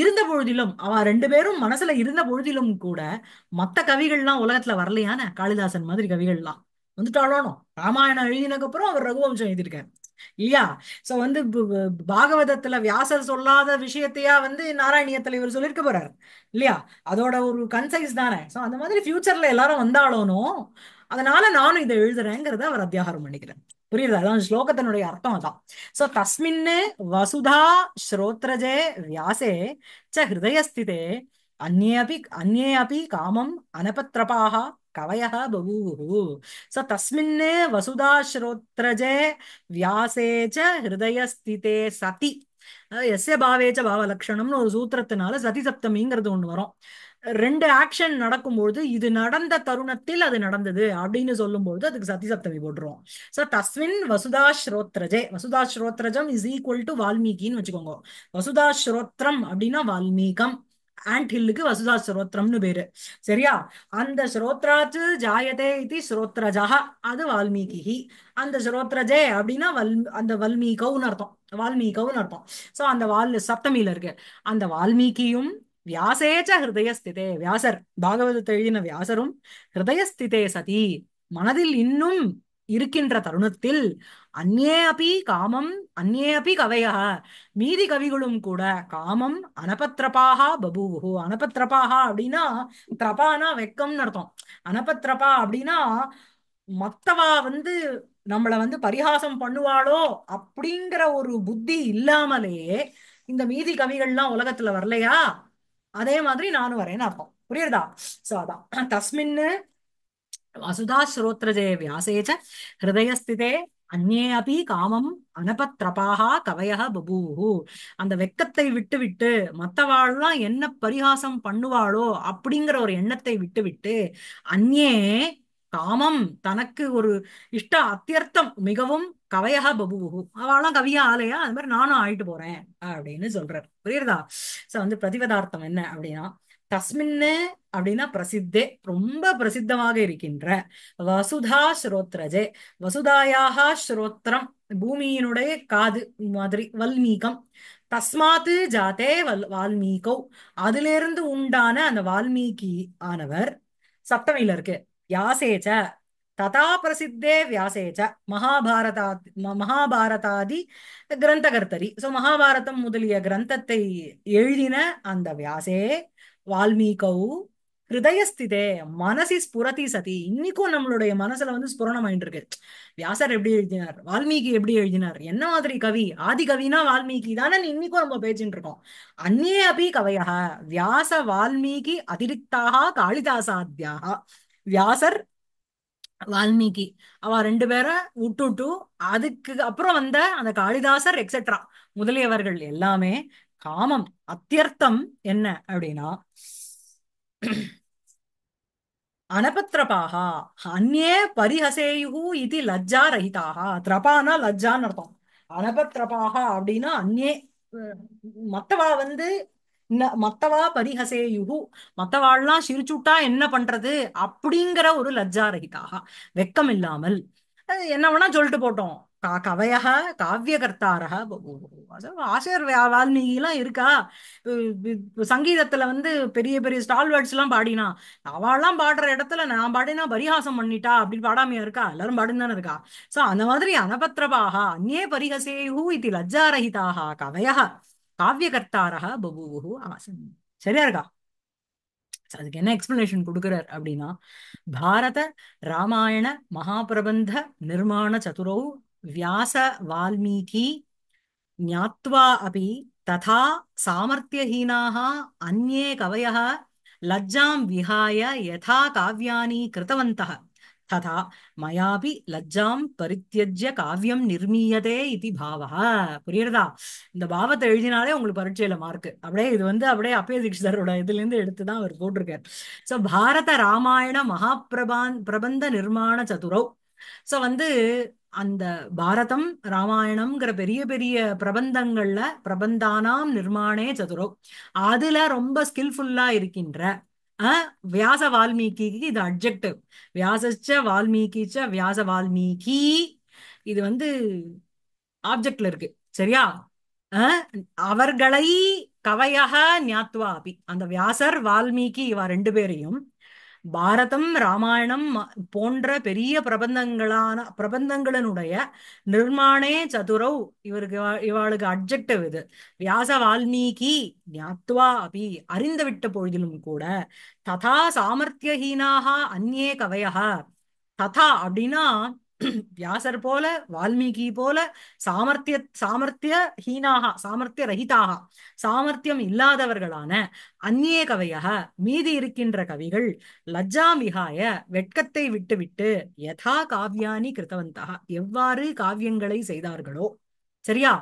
இருந்த பொழுதிலும் அவ ரெண்டு பேரும் மனசுல இருந்த பொழுதிலும் கூட மத்த கவிகள்லாம் உலகத்துல வரலையான காளிதாசன் மாதிரி கவிகள்லாம் வந்துட்டாலும் ராமாயணம் எழுதினதுக்கு அப்புறம் அவர் ரகுவம்சம் எழுதியிருக்காரு இல்லையா சோ வந்து பாகவதத்துல வியாசர் சொல்லாத விஷயத்தையா வந்து நாராயணியத்துல இவர் சொல்லியிருக்க போறாரு இல்லையா அதோட ஒரு கன்சைஸ் தானே சோ அந்த மாதிரி ஃபியூச்சர்ல எல்லாரும் வந்தாலும் அதனால நானும் இதை எழுதுறேங்கிறத அவர் அத்தியாகாரம் பண்ணிக்கிறேன் புரியுது அதான் ஸ்லோகத்தினுடைய அர்த்தம் அதான் சோ தஸ்மின்னு வசுதா ஸ்ரோத்ரஜே வியாசே ச ஹிருதயஸ்திதே அந்நேபி அந்நே அபி காமம் அனபத்ரபாக கவய பகூ ச தஸ்மின்னே வசுதா ஸ்ரோத்ரஜே வியாசே ச ஹிருதயஸ்திதே சதி எஸ்ய பாவேச்ச பாவலக்ஷணம்னு ஒரு சூத்திரத்தினால சதி சப்தமிங்கிறது ஒண்ணு வரும் ரெண்டு ஆக்ஷன் நடக்கும்பொழுது இது நடந்த தருணத்தில் அது நடந்தது அப்படின்னு சொல்லும்பொழுது அதுக்கு சதி சப்தமி போட்டுருவோம் ஸோ தஸ்வின் வசுதா ஸ்ரோத்ரஜே வசுதா ஸ்ரோத்ரஜம் இஸ் ஈக்குவல் டு வால்மீகின்னு வச்சுக்கோங்க வசுதா ஸ்ரோத்ரம் அப்படின்னா வால்மீகம் ஆண்ட் ஹில்லுக்கு வசுதா ஸ்ரோத்ரம்னு பேரு சரியா அந்த ஸ்ரோத்ராச்சு ஜாயதே இது ஸ்ரோத்ரஜா அது வால்மீகி அந்த ஸ்ரோத்ரஜே அப்படின்னா வல் அந்த வல்மீகவுன்னு அர்த்தம் வால்மீகவுன்னு அர்த்தம் ஸோ அந்த வால் சப்தமியில இருக்கு அந்த வால்மீகியும் வியாசேச்ச ஹிருதயஸ்திதே வியாசர் பாகவதத்தை எழுதின வியாசரும் ஹிருதயஸ்திதே சதி மனதில் இன்னும் இருக்கின்ற தருணத்தில் அந்நே அபி காமம் அந்நே அபி கவையா மீதி கவிகளும் கூட காமம் அனபத்ரபாக பபூகு அனபத்ரபாக அப்படின்னா திரபானா வெக்கம்னு அர்த்தம் அனபத்ரபா அப்படின்னா மத்தவா வந்து நம்மளை வந்து பரிகாசம் பண்ணுவாளோ அப்படிங்கிற ஒரு புத்தி இல்லாமலே இந்த மீதி கவிகள்லாம் உலகத்துல வரலையா அதே மாதிரி நானும் வரேன்னு அர்த்தம் புரியுறதா சோ அதான் தஸ்மின்னு வசுதா ஸ்ரோத்ரஜே வியாசேச்ச ஹிருதயஸ்திதே அந்நே அப்படி காமம் அனபத்ரபாகா கவய பபூஹு அந்த வெக்கத்தை விட்டு விட்டு மத்தவாள்லாம் என்ன பரிகாசம் பண்ணுவாளோ அப்படிங்கிற ஒரு எண்ணத்தை விட்டு விட்டு அந்நே காமம் தனக்கு ஒரு இஷ்ட அத்தியர்த்தம் மிகவும் கவையகா பபுபுகு அவெல்லாம் கவியா ஆலையா அது மாதிரி நானும் ஆயிட்டு போறேன் அப்படின்னு சொல்றார் புரியுறதா சோ வந்து பிரதிபதார்த்தம் என்ன அப்படின்னா தஸ்மின்னு அப்படின்னா பிரசித்தே ரொம்ப பிரசித்தமாக இருக்கின்ற வசுதா ஸ்ரோத்ரஜே வசுதாயாக ஸ்ரோத்ரம் பூமியினுடைய காது மாதிரி வல்மீகம் தஸ்மாத்து ஜாத்தே வல் வால்மீகோ அதிலிருந்து உண்டான அந்த வால்மீகி ஆனவர் சப்தமையில இருக்கு வியாசேச்ச ததா பிரசித்தே வியாசேச்ச மகாபாரதா மகாபாரதாதி கிரந்தகர்த்தரி ஸோ மகாபாரதம் முதலிய கிரந்தத்தை எழுதின அந்த வியாசே வால்மீகவு ஹிருதயஸ்திதே மனசி ஸ்புரதி சதி இன்னைக்கும் நம்மளுடைய மனசுல வந்து ஸ்புரணம் ஆயிட்டு இருக்கு வியாசர் எப்படி எழுதினார் வால்மீகி எப்படி எழுதினார் என்ன மாதிரி கவி ஆதி கவினா வால்மீகி தானே இன்னைக்கும் நம்ம பேச்சுட்டு இருக்கோம் அந்நே அபி கவையா வியாச வால்மீகி அதிரிக்தாக காளிதாசாத்தியாக வியாசர் வால்மீகி அவ ரெண்டு பேரை விட்டுட்டு அதுக்கு அப்புறம் வந்த அந்த காளிதாசர் எக்ஸெட்ரா முதலியவர்கள் எல்லாமே காமம் அத்தியர்த்தம் என்ன அப்படின்னா அனபத்திரபாகா அந்நே பரிஹசேயு இது லஜ்ஜா ரஹிதாக திரபானா லஜ்ஜான்னு அர்த்தம் அனபத்ரபாகா அப்படின்னா அந்நே மத்தவா வந்து மத்தவா பரிஹசேயுகு மத்தவாள்லாம் சிரிச்சுட்டா என்ன பண்றது அப்படிங்கிற ஒரு லஜ்ஜா ரகிதாக வெக்கம் இல்லாமல் என்ன வேணா சொல்லிட்டு போட்டோம் கா காவிய காவியகர்த்தாரா ஆசிரியர் வால்மீகிலாம் இருக்கா சங்கீதத்துல வந்து பெரிய பெரிய ஸ்டால்வேர்ட்ஸ் எல்லாம் பாடினா அவெல்லாம் பாடுற இடத்துல நான் பாடினா பரிகாசம் பண்ணிட்டா அப்படின்னு பாடாமையா இருக்கா எல்லாரும் பாடுன்னு இருக்கா சோ அந்த மாதிரி அனபத்திரபாக அந்நே பரிகசேயு இது லஜ்ஜாரஹிதாக கவையக காவியகர்த்தாரா பபுவு ஆசன் சரியா இருக்கா அதுக்கு என்ன எக்ஸ்பிளனேஷன் கொடுக்குறார் அப்படின்னா பாரத ராமாயண மகாபிரபந்த நிர்மாண சதுரௌ வியாச வால்மீகி ஞாத்வா அப்படி ததா சாமர்த்தியஹீனாக அந்நே கவய லஜ்ஜாம் விஹாய யதா காவியானி கிருத்தவந்தக ததா மயாபி லஜ்ஜாம் பரித்தியஜ்ய காவியம் நிர்மீயதே இது பாவா புரியுறதா இந்த பாவத்தை எழுதினாலே உங்களுக்கு பரீட்சையில மார்க் அப்படியே இது வந்து அப்படியே அப்பே தீட்சிதரோட இதுல இருந்து எடுத்துதான் அவர் போட்டிருக்காரு சோ பாரத ராமாயண மகாபிரபான் பிரபந்த நிர்மாண சதுரோ சோ வந்து அந்த பாரதம் ராமாயணம்ங்கிற பெரிய பெரிய பிரபந்தங்கள்ல பிரபந்தானாம் நிர்மாணே சதுரோ அதுல ரொம்ப ஸ்கில்ஃபுல்லா இருக்கின்ற வியாச வால்மீகிக்கு இது அப்ஜெக்டிவ் வியாசச்ச வால்மீகிச்ச வியாச வால்மீகி இது வந்து ஆப்ஜெக்ட்ல இருக்கு சரியா அவர்களை கவையாக ஞாத்வா அபி அந்த வியாசர் வால்மீகி இவா ரெண்டு பேரையும் பாரதம் ராமாயணம் போன்ற பெரிய பிரபந்தங்களான பிரபந்தங்களினுடைய நிர்மாணே சதுரவ் இவருக்கு இவாளுக்கு அப்ஜெக்டிவ் இது வியாச வால்மீகி ஞாத்வா அபி அறிந்துவிட்ட பொழுதிலும் கூட ததா சாமர்த்தியஹீனாக அந்நே கவையா ததா அப்படின்னா வியாசர் போல வால்மீகி போல சாமர்த்திய சாமர்த்திய ஹீனாக சாமர்த்திய ரஹிதாக சாமர்த்தியம் இல்லாதவர்களான அந்நிய கவையாக மீதி இருக்கின்ற கவிகள் மிகாய வெட்கத்தை விட்டுவிட்டு யதா காவியானி கிருத்தவந்தகா எவ்வாறு காவியங்களை செய்தார்களோ சரியா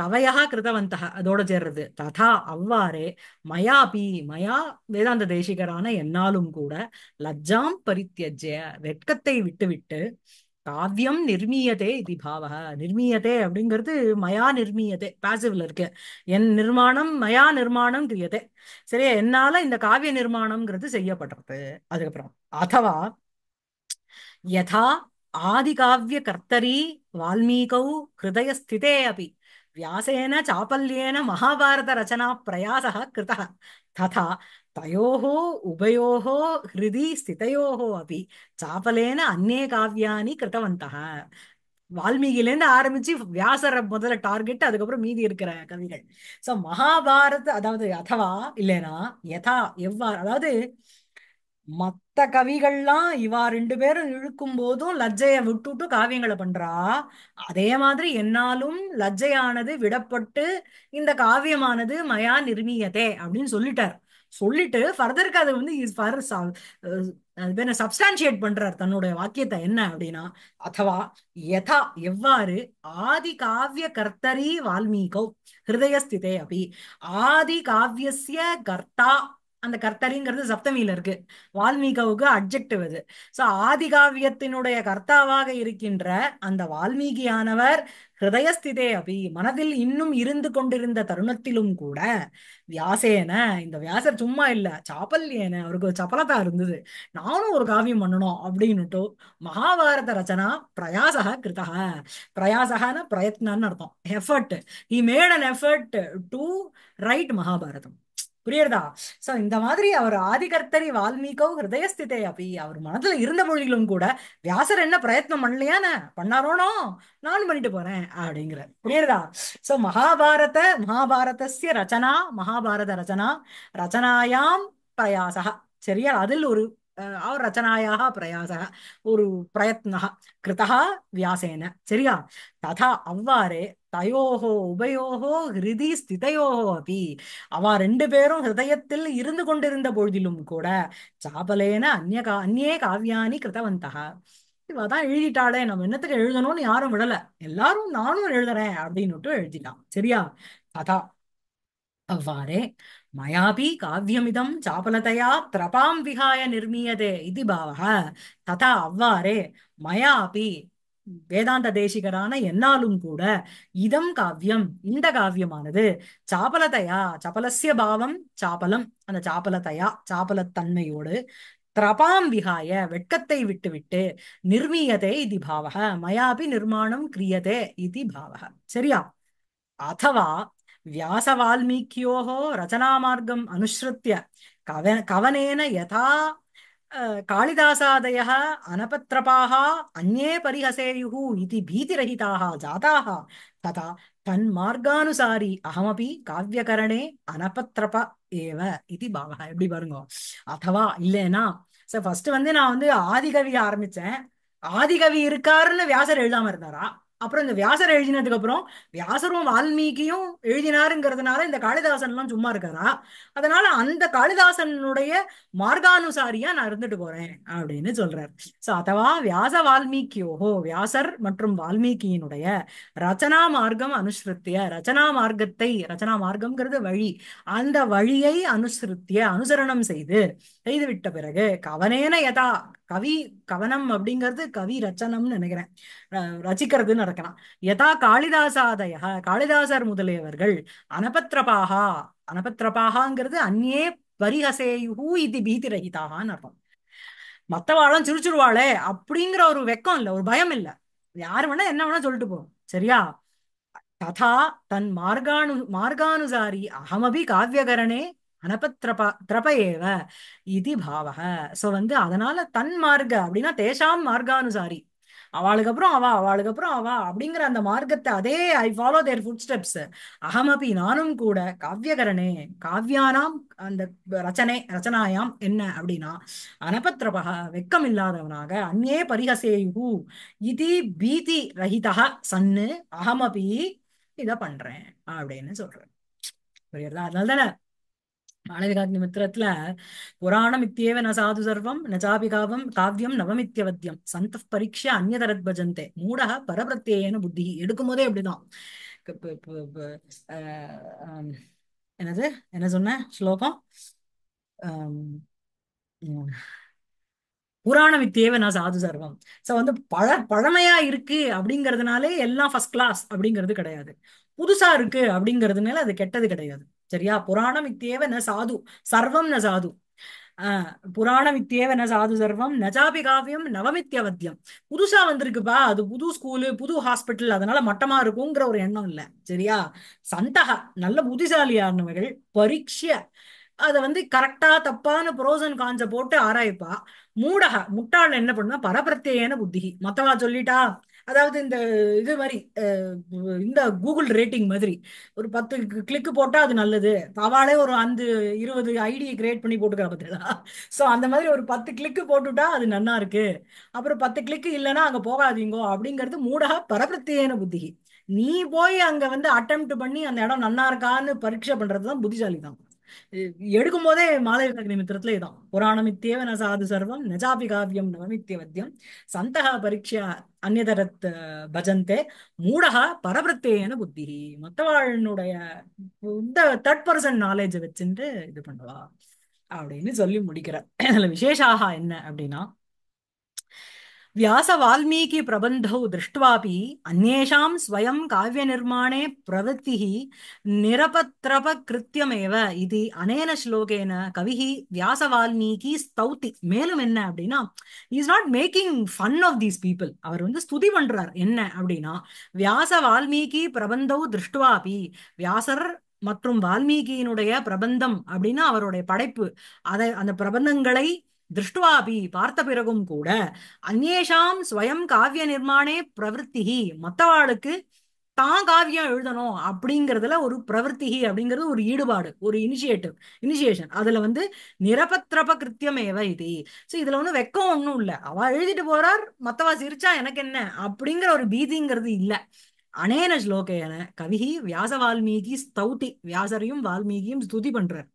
கவையா கிருதவந்தக அதோட சேர்றது ததா அவ்வாறே மயாபி மயா வேதாந்த தேசிகரான என்னாலும் கூட லஜ்ஜாம் பரித்தியஜ்ய வெட்கத்தை விட்டுவிட்டு காவியம் நிர்மீயதே இது பாவக நிர்மீயதே அப்படிங்கிறது மயா நிர்மீயதே பாசிவ்ல இருக்கு என் நிர்மாணம் மயா நிர்மாணம் கிரியதே சரியா என்னால இந்த காவிய நிர்மாணம்ங்கிறது செய்யப்படுறது அதுக்கப்புறம் அதுவா யதா ஆதி காவிய கர்த்தரி வால்மீகௌ ஹிருதயஸ்திதே அப்படி व्यासेन மகாபாரத ரச்சனா प्रयासः कृतः ததா तयोः उभयोः ஹிருதி स्थितयोः அப்படி சாப்பலேன அன்னே காவியானி கிருத்தவந்த வால்மீகிலேருந்து ஆரம்பிச்சு வியாசர முதல்ல டார்கெட் அதுக்கப்புறம் மீதி இருக்கிற கவிகள் ஸோ மகாபாரத அதாவது அதவா இல்லைனா யதா எவ்வாறு அதாவது மத்த கவிகள்லாம் இவா ரெண்டு பேரும் இழுக்கும் போதும் லஜ்ஜைய விட்டுட்டு காவியங்களை பண்றா அதே மாதிரி என்னாலும் லஜ்ஜையானது விடப்பட்டு இந்த காவியமானது மயா நிர்மியதே அப்படின்னு சொல்லிட்டார் சொல்லிட்டு ஃபர்தருக்கு அது வந்து ஃபர் அது பண்றார் தன்னுடைய வாக்கியத்தை என்ன அப்படின்னா அத்தவா யதா எவ்வாறு ஆதி காவிய கர்த்தரி வால்மீகோ ஹிருதயஸ்திதே அபி ஆதி காவியசிய கர்த்தா அந்த கர்த்தரிங்கிறது சப்தமியில இருக்கு வால்மீகாவுக்கு அப்ஜெக்டிவ் அது சோ ஆதிகாவியத்தினுடைய கர்த்தாவாக இருக்கின்ற அந்த வால்மீகியானவர் ஹிருதயஸ்திதே அபி மனதில் இன்னும் இருந்து கொண்டிருந்த தருணத்திலும் கூட வியாசேன இந்த வியாசர் சும்மா இல்ல சாப்பல்யேன அவருக்கு ஒரு சப்பலதா இருந்தது நானும் ஒரு காவியம் பண்ணணும் அப்படின்னுட்டு மகாபாரத ரச்சனா பிரயாசக கிருதக பிரயாசகன பிரயத்னான்னு அர்த்தம் effort he made an effort to write Mahabharatam புரியுறதா சோ இந்த மாதிரி அவர் ஆதிகர்த்தரி வால்மீகோ ஹிருதயஸ்திதை அப்படி அவர் மனதுல இருந்த மொழிகளும் கூட வியாசர் என்ன பிரயத்னம் பண்ணலையானே பண்ணாரோனோ நான் பண்ணிட்டு போறேன் அப்படிங்கிற புரியுறதா சோ மகாபாரத மகாபாரதஸ்ய ரச்சனா மகாபாரத ரச்சனா ரச்சனாயாம் பிரயாசா சரியா அதில் ஒரு அவர் ரச்சனாயாக பிரயாச ஒரு பிரயத்னா கிருதா வியாசேன சரியா ததா அவ்வாறே தயோகோ உபயோகோ ஹிருதி ஸ்திதையோகோ அபி அவ ரெண்டு பேரும் ஹிருதயத்தில் இருந்து கொண்டிருந்த பொழுதிலும் கூட சாபலேன அந்நிய கா அந்நே காவியானி கிருத்தவந்தகா இவ எழுதிட்டாளே நம்ம என்னத்துக்கு எழுதணும்னு யாரும் விடல எல்லாரும் நானும் எழுதுறேன் அப்படின்னுட்டு எழுதிட்டான் சரியா கதா அவ்வாறே மயாபி காவியமிதம் சாபலதையா திரபாம் விகாய நிர்மீயதே இது பாவக ததா அவ்வாறே மயாபி வேதாந்த தேசிகரான என்னாலும் கூட இதம் காவியம் இந்த காவியமானது சாபலதையா சபலசிய பாவம் சாபலம் அந்த சாபலதையா சாபலத்தன்மையோடு திரபாம் விகாய வெட்கத்தை விட்டுவிட்டு நிர்மீயதே இது பாவக மயாபி நிர்மாணம் கிரியதே இது பாவக சரியா அதவா வியாச வால்மீகியோகோ ரச்சனா மார்க்கம் அனுஷ்ருத்திய கவ கவனேன யதா कालिदासादयः अनपत्रपाः अन्ये परिहसेयुः इति ஜாதாக जाताः தன் மார்க்கானுசாரி அகமபி காவியகரணே அனபத்ரப ஏவ இது பாவா எப்படி பாருங்க அதுவா இல்லைன்னா சார் ஃபர்ஸ்ட் வந்து நான் வந்து ஆதிகவி ஆரம்பிச்சேன் ஆதிகவி இருக்காருன்னு வியாசர் எழுதாம இருந்தாரா அப்புறம் இந்த வியாசர் எழுதினதுக்கு அப்புறம் வியாசரும் வால்மீகியும் எழுதினாருங்கிறதுனால இந்த காளிதாசன் எல்லாம் சும்மா இருக்காரா அதனால அந்த காளிதாசனுடைய மார்கானுசாரியா நான் இருந்துட்டு போறேன் அப்படின்னு சொல்றாரு சோ அதவா வியாச வால்மீகியோஹோ வியாசர் மற்றும் வால்மீகியினுடைய ரச்சனா மார்க்கம் அனுசிருத்திய ரச்சனா மார்க்கத்தை ரச்சனா மார்க்கம்ங்கிறது வழி அந்த வழியை அனுசிருத்திய அனுசரணம் செய்து செய்துவிட்ட பிறகு கவனேன யதா கவி கவனம் அப்படிங்கிறது கவி ரச்சனம்னு நினைக்கிறேன் ரசிக்கிறது நடக்கலாம் யதா காளிதாசாதய காளிதாசர் முதலியவர்கள் அனபத்திரபாகா அனபத்திரபாகாங்கிறது அந்நே பரிஹசேயு இது பீதி ரகிதாகான்னு அர்த்தம் மத்தவாளம் சிரிச்சுருவாளே அப்படிங்கிற ஒரு வெக்கம் இல்லை ஒரு பயம் இல்லை யாரு வேணா என்ன வேணா சொல்லிட்டு போகும் சரியா ததா தன் மார்கானு மார்கானுசாரி அகமபி காவியகரணே அனபத்ரப திரப ஏவ இது பாவக சோ வந்து அதனால தன் அப்படின்னா தேஷாம் மார்க்கானுசாரி அவளுக்கு அப்புறம் அவா அவளுக்கு அப்புறம் அவா அப்படிங்கிற அந்த மார்க்கத்தை அதே I follow their footsteps அகமபி நானும் கூட காவ்யகரணே காவ்யானாம் அந்த ரச்சனை ரச்சனாயாம் என்ன அப்படின்னா அனபத்திரபக வெக்கம் இல்லாதவனாக அந்நே பரிகசேயு இது பீதி ரஹிதா சன்னு அகமபி இத பண்றேன் அப்படின்னு சொல்றேன் புரியுறதா அதனால தானே மித்திரத்துல புராணம் இத்தியேவ ந சாது சர்வம் நஜாபிகாவம் காவியம் நவமித்தியவத்தியம் சந்த பரீட்சை அந்நதரத் பஜந்தே மூடக பரபிரத்யேன புத்தி எடுக்கும் போதே அப்படிதான் என்னது என்ன சொன்ன ஸ்லோகம் புராணம் இத்தேவ நான் சாது சர்வம் சோ வந்து பழ பழமையா இருக்கு அப்படிங்கிறதுனாலே எல்லாம் ஃபர்ஸ்ட் கிளாஸ் அப்படிங்கிறது கிடையாது புதுசா இருக்கு அப்படிங்கிறதுனால அது கெட்டது கிடையாது சரியா புராணம் இத்தேவ ந சாது சர்வம் ந சாது புராணம் இத்தேவ ந சாது சர்வம் நஜாபி காவியம் நவமித்யவத்தியம் புதுசா வந்திருக்குப்பா அது புது ஸ்கூலு புது ஹாஸ்பிட்டல் அதனால மட்டமா இருக்குங்கிற ஒரு எண்ணம் இல்ல சரியா சந்தக நல்ல புத்திசாலியானவர்கள் பரீட்சிய அதை வந்து கரெக்டா தப்பான புரோசன் காஞ்ச போட்டு ஆராய்ப்பா மூடக முட்டாள் என்ன பண்ணுனா பரப்பிரத்யேன புத்தி மத்தவா சொல்லிட்டா அதாவது இந்த இது மாதிரி இந்த கூகுள் ரேட்டிங் மாதிரி ஒரு பத்து கிளிக்கு போட்டால் அது நல்லது அவளே ஒரு அந்த இருபது ஐடியை கிரியேட் பண்ணி போட்டுக்கிறா பார்த்தீங்களா ஸோ அந்த மாதிரி ஒரு பத்து கிளிக்கு போட்டுட்டா அது நன்னா இருக்கு அப்புறம் பத்து கிளிக்கு இல்லைன்னா அங்கே போகாதீங்கோ அப்படிங்கிறது மூடாக பரபிரத்தியான புத்தி நீ போய் அங்கே வந்து அட்டம் பண்ணி அந்த இடம் நல்லா இருக்கான்னு பரீட்சை தான் புத்திசாலி தான் எடுக்கும் போதே மாலவிக நிமித்திரத்துல இதான் புராணமித்தேவ நசாது சர்வம் நஜாபி காவியம் நவமித்தியவத்தியம் சந்தகா பரீட்சா அந்நியதரத் பஜந்தே மூடகா பரபிரத்தேன புத்தி மத்தவாழ்னுடைய இந்த தேர்ட் பர்சன் நாலேஜை வச்சுட்டு இது பண்ணுவா அப்படின்னு சொல்லி முடிக்கிறார் இதுல விசேஷாக என்ன அப்படின்னா வியாச வால்மீகி व्यासवाल्मीकिप्रबन्धौ दृष्ट्वापि अन्येषां स्वयं काव्यनिर्माणे प्रवृत्तिः निरपत्रपकृत्यमेव இது அனேன ஸ்லோகேன கவி வியாச வால்மீகி ஸ்தௌத்தி மேலும் என்ன அப்படின்னா is not making fun of these people அவர் வந்து ஸ்துதி பண்றார் என்ன அப்படின்னா வியாச வால்மீகி பிரபந்தௌ திருஷ்டுவாபி வியாசர் மற்றும் வால்மீகியினுடைய பிரபந்தம் அப்படின்னா அவருடைய படைப்பு அதை அந்த பிரபந்தங்களை திருஷ்டுவாபி பார்த்த பிறகும் கூட அந்நேஷாம் ஸ்வயம் காவிய நிர்மாணே பிரவருத்தி மற்றவாளுக்கு தான் காவியம் எழுதணும் அப்படிங்கிறதுல ஒரு பிரவருத்தி அப்படிங்கிறது ஒரு ஈடுபாடு ஒரு இனிஷியேட்டிவ் இனிஷியேஷன் அதுல வந்து நிரபத்திரப கிருத்தியமேவ இது ஸோ இதுல வந்து வெக்கம் ஒன்றும் இல்லை அவ எழுதிட்டு போறார் மத்தவா சிரிச்சா எனக்கு என்ன அப்படிங்கிற ஒரு பீதிங்கிறது இல்லை அனேன ஸ்லோகேன கவி வியாச வால்மீகி ஸ்தௌதி வியாசரையும் வால்மீகியும் ஸ்துதி பண்றார்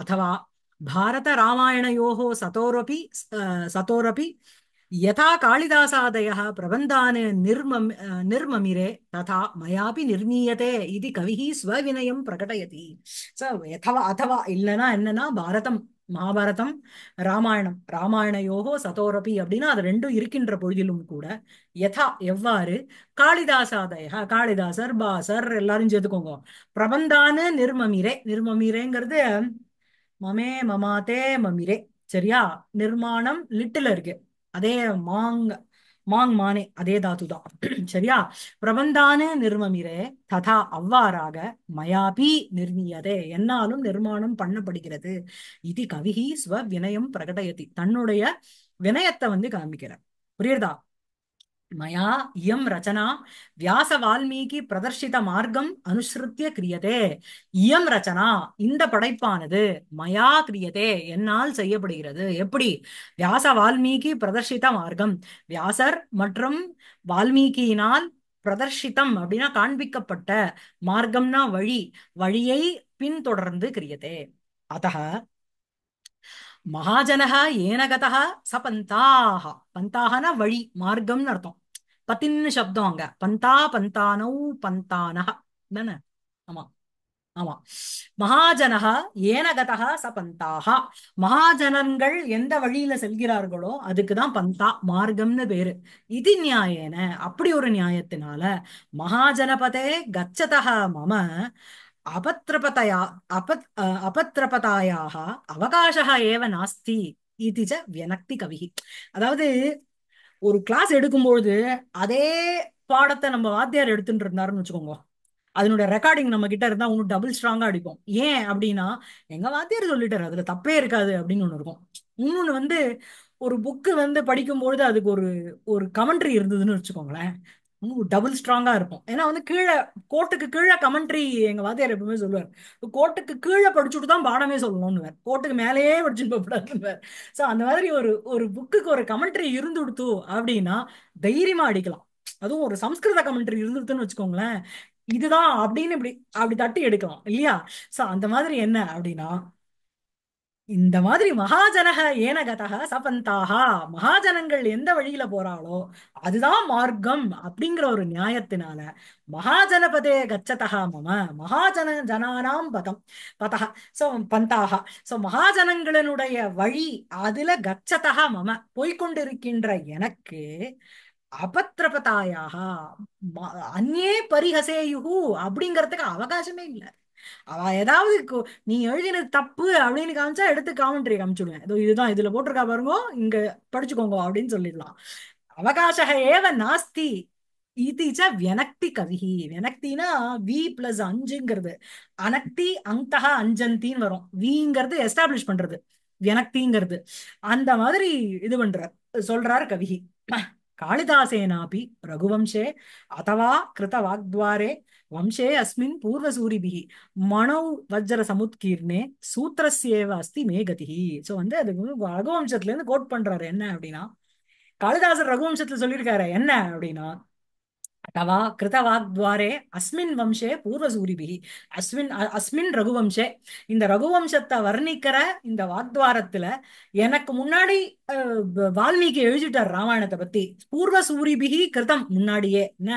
அதுவா भारतरामायणयोः சதோரபி सतोरपि யதா காளிதாசாதய பிரபந்தான நிர்மம் நிர்மமிரே ததா மயாபி நிர்மீயதே இது கவிः ஸ்வவினயம் பிரகடயதி சவா யதவா அதவா இல்லைன்னா என்னன்னா பாரதம் மகாபாரதம் ராமாயணம் ராமாயணயோகோ சதோரபி அப்படின்னா அது ரெண்டும் இருக்கின்ற பொழுதிலும் கூட யதா எவ்வாறு காளிதாசாதய காளிதாசர் பாசர் எல்லாரும் சேர்த்துக்கோங்க பிரபந்தான நிர்மமிரே நிர்மமிரேங்கிறது மமே மமாதே மமிரே சரியா நிர்மாணம் லிட்டில் இருக்கு அதே மாங் மாங் மானே அதே தாத்து தான் சரியா பிரபந்தான நிர்மமிரே ததா அவ்வாறாக மயாபி நிர்மியதே என்னாலும் நிர்மாணம் பண்ணப்படுகிறது இது கவிஹி ஸ்வ வினயம் பிரகடயதி தன்னுடைய வினயத்தை வந்து காமிக்கிறார் புரியுறதா मया इयं வியாச வால்மீகி பிரதர்ஷித மார்க்கம் அனுசிருத்திய கிரியதே இயம் ரச்சனா இந்த படைப்பானது மயா கிரியதே என்னால் செய்யப்படுகிறது எப்படி வியாச வால்மீகி பிரதர்ஷித மார்க்கம் வியாசர் மற்றும் வால்மீகியினால் பிரதர்ஷிதம் அப்படின்னா காண்பிக்கப்பட்ட மார்க்கம்னா வழி வழியை பின்தொடர்ந்து கிரியதே அத்த மகாஜனகா ஏனகதா ச பந்தாஹா பந்தாகனா வழி மார்க்கம்னு அர்த்தம் பத்தின்னு சப்தம் அங்க பந்தா பந்தானௌ பந்தானஹ ஆமா ஆமா மகாஜனகா ஏனகதா ச பந்தாகா மகாஜனங்கள் எந்த வழியில செல்கிறார்களோ அதுக்குதான் பந்தா மார்க்கம்னு பேரு இது நியாயன அப்படி ஒரு நியாயத்தினால மகாஜனபதே கச்சதா மம அபத்ரபதையா அப அபத்ரபதாயாக அவகாசா ஏவ நாஸ்தி இது ச வியனக்தி அதாவது ஒரு கிளாஸ் எடுக்கும்பொழுது அதே பாடத்தை நம்ம வாத்தியார் எடுத்துட்டு இருந்தாருன்னு வச்சுக்கோங்க அதனுடைய ரெக்கார்டிங் நம்ம கிட்ட இருந்தா இன்னும் டபுள் ஸ்ட்ராங்கா அடிப்போம் ஏன் அப்படின்னா எங்க வாத்தியார் சொல்லிட்டாரு அதுல தப்பே இருக்காது அப்படின்னு ஒண்ணு இருக்கும் இன்னொன்னு வந்து ஒரு புக்கு வந்து படிக்கும்பொழுது அதுக்கு ஒரு ஒரு கமெண்ட்ரி இருந்ததுன்னு வச்சுக்கோங்களேன் டபுள் ஸ்ட்ராங்கா இருக்கும் ஏன்னா வந்து கீழே கோட்டுக்கு கீழே கமெண்ட்ரி எங்க வாத்தியார் எப்பவுமே சொல்லுவார் கோட்டுக்கு கீழே படிச்சுட்டு தான் பாடமே சொல்லணும்னு கோட்டுக்கு மேலேயே படிச்சுட்டு ஸோ அந்த மாதிரி ஒரு ஒரு புக்குக்கு ஒரு கமெண்ட்ரி இருந்து இருந்துடுத்து அப்படின்னா தைரியமா அடிக்கலாம் அதுவும் ஒரு சம்ஸ்கிருத கமெண்ட்ரி இருந்துடுத்துன்னு வச்சுக்கோங்களேன் இதுதான் அப்படின்னு இப்படி அப்படி தட்டி எடுக்கலாம் இல்லையா ஸோ அந்த மாதிரி என்ன அப்படின்னா இந்த மாதிரி மகாஜனக ஏனகதக சபந்தாக மகாஜனங்கள் எந்த வழியில போறாளோ அதுதான் மார்க்கம் அப்படிங்கிற ஒரு நியாயத்தினால மகாஜனபதே கச்சதகா மம மகாஜன ஜனானாம் பதம் பதக சோ பந்தாக சோ மகாஜனங்களினுடைய வழி அதுல கச்சதக மம போய்கொண்டிருக்கின்ற எனக்கு அபத்திரபதாயாக அந்நே பரிஹசேயுகு அப்படிங்கிறதுக்கு அவகாசமே இல்லை அவ ஏதாவது நீ எழுதினது தப்பு அப்படின்னு காமிச்சா எடுத்து காமெண்ட்ரி காமிச்சுடுவேன் இதோ இதுதான் இதுல போட்டிருக்கா பாருங்க இங்க படிச்சுக்கோங்க அப்படின்னு சொல்லிடலாம் அவகாச ஏவ நாஸ்தி இதீச்ச வெனக்தி கவிஹி வெனக்தினா வி பிளஸ் அஞ்சுங்கிறது அனக்தி அங்கா அஞ்சந்தின்னு வரும் விங்கிறது எஸ்டாப்ளிஷ் பண்றது வெனக்திங்கிறது அந்த மாதிரி இது பண்ற சொல்றார் கவிஹி காளிதாசேனாபி ரகுவம்சே அதவா கிருத வாக்துவாரே வம்சே அஸ்மின் சூரிபி மனோ வஜ்ர சமுத்கீர்ணே சூத்திரஸ்யேவ அஸ்தி மேகதிகி ஸோ வந்து அதுக்கு ரகுவம்சத்துல இருந்து கோட் பண்றாரு என்ன அப்படின்னா காளிதாசர் ரகுவம்சத்துல சொல்லியிருக்காரு என்ன அப்படின்னா தவா கிருதவாக்வாரே அஸ்மின் வம்சே பூர்வ சூரிபி அஸ்மின் அஸ்மின் ரகுவம்சே இந்த ரகுவம்சத்தை வர்ணிக்கிற இந்த வாக்துவாரத்துல எனக்கு முன்னாடி வால்மீகி எழுதிட்டார் ராமாயணத்தை பத்தி பூர்வ சூரிபிகி கிருதம் முன்னாடியே என்ன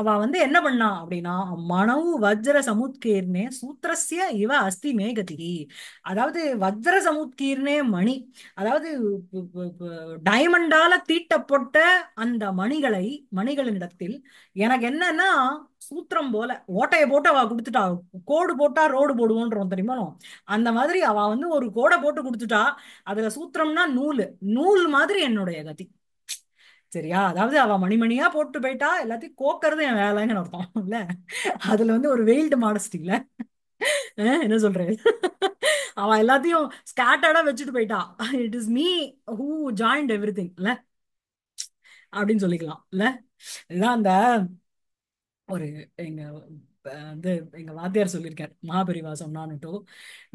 அவ வந்து என்ன பண்ணா அப்படின்னா மனவு வஜ்ர சமுத்கீர்ணே சூத்திரசிய இவ அஸ்தி மேகதி அதாவது வஜ்ர சமுத்கீர்ணே மணி அதாவது டைமண்டால தீட்டப்பட்ட அந்த மணிகளை மணிகளினிடத்தில் எனக்கு என்னன்னா சூத்திரம் போல ஓட்டையை போட்டு அவ கொடுத்துட்டா கோடு போட்டா ரோடு போடுவோன்றோம் தெரியுமா அந்த மாதிரி அவ வந்து ஒரு கோடை போட்டு கொடுத்துட்டா அதுல சூத்திரம்னா நூல் நூல் மாதிரி என்னுடைய கதி சரியா அதாவது அவ மணிமணியா போட்டு போயிட்டா எல்லாத்தையும் கோக்கறது என் வேலைங்கன்னு அர்த்தம் இல்ல அதுல வந்து ஒரு வெயில்டு மாடஸ்டிங்ல என்ன சொல்றேன் அவ எல்லாத்தையும் ஸ்கேட்டர்டா வச்சுட்டு போயிட்டா it is me who joined everything இல்ல அப்படின்னு சொல்லிக்கலாம் இல்ல இதுதான் அந்த ஒரு எங்க வந்து எங்க வாத்தியார் சொல்லியிருக்கார் மகாபரிவாசம் நானுட்டோ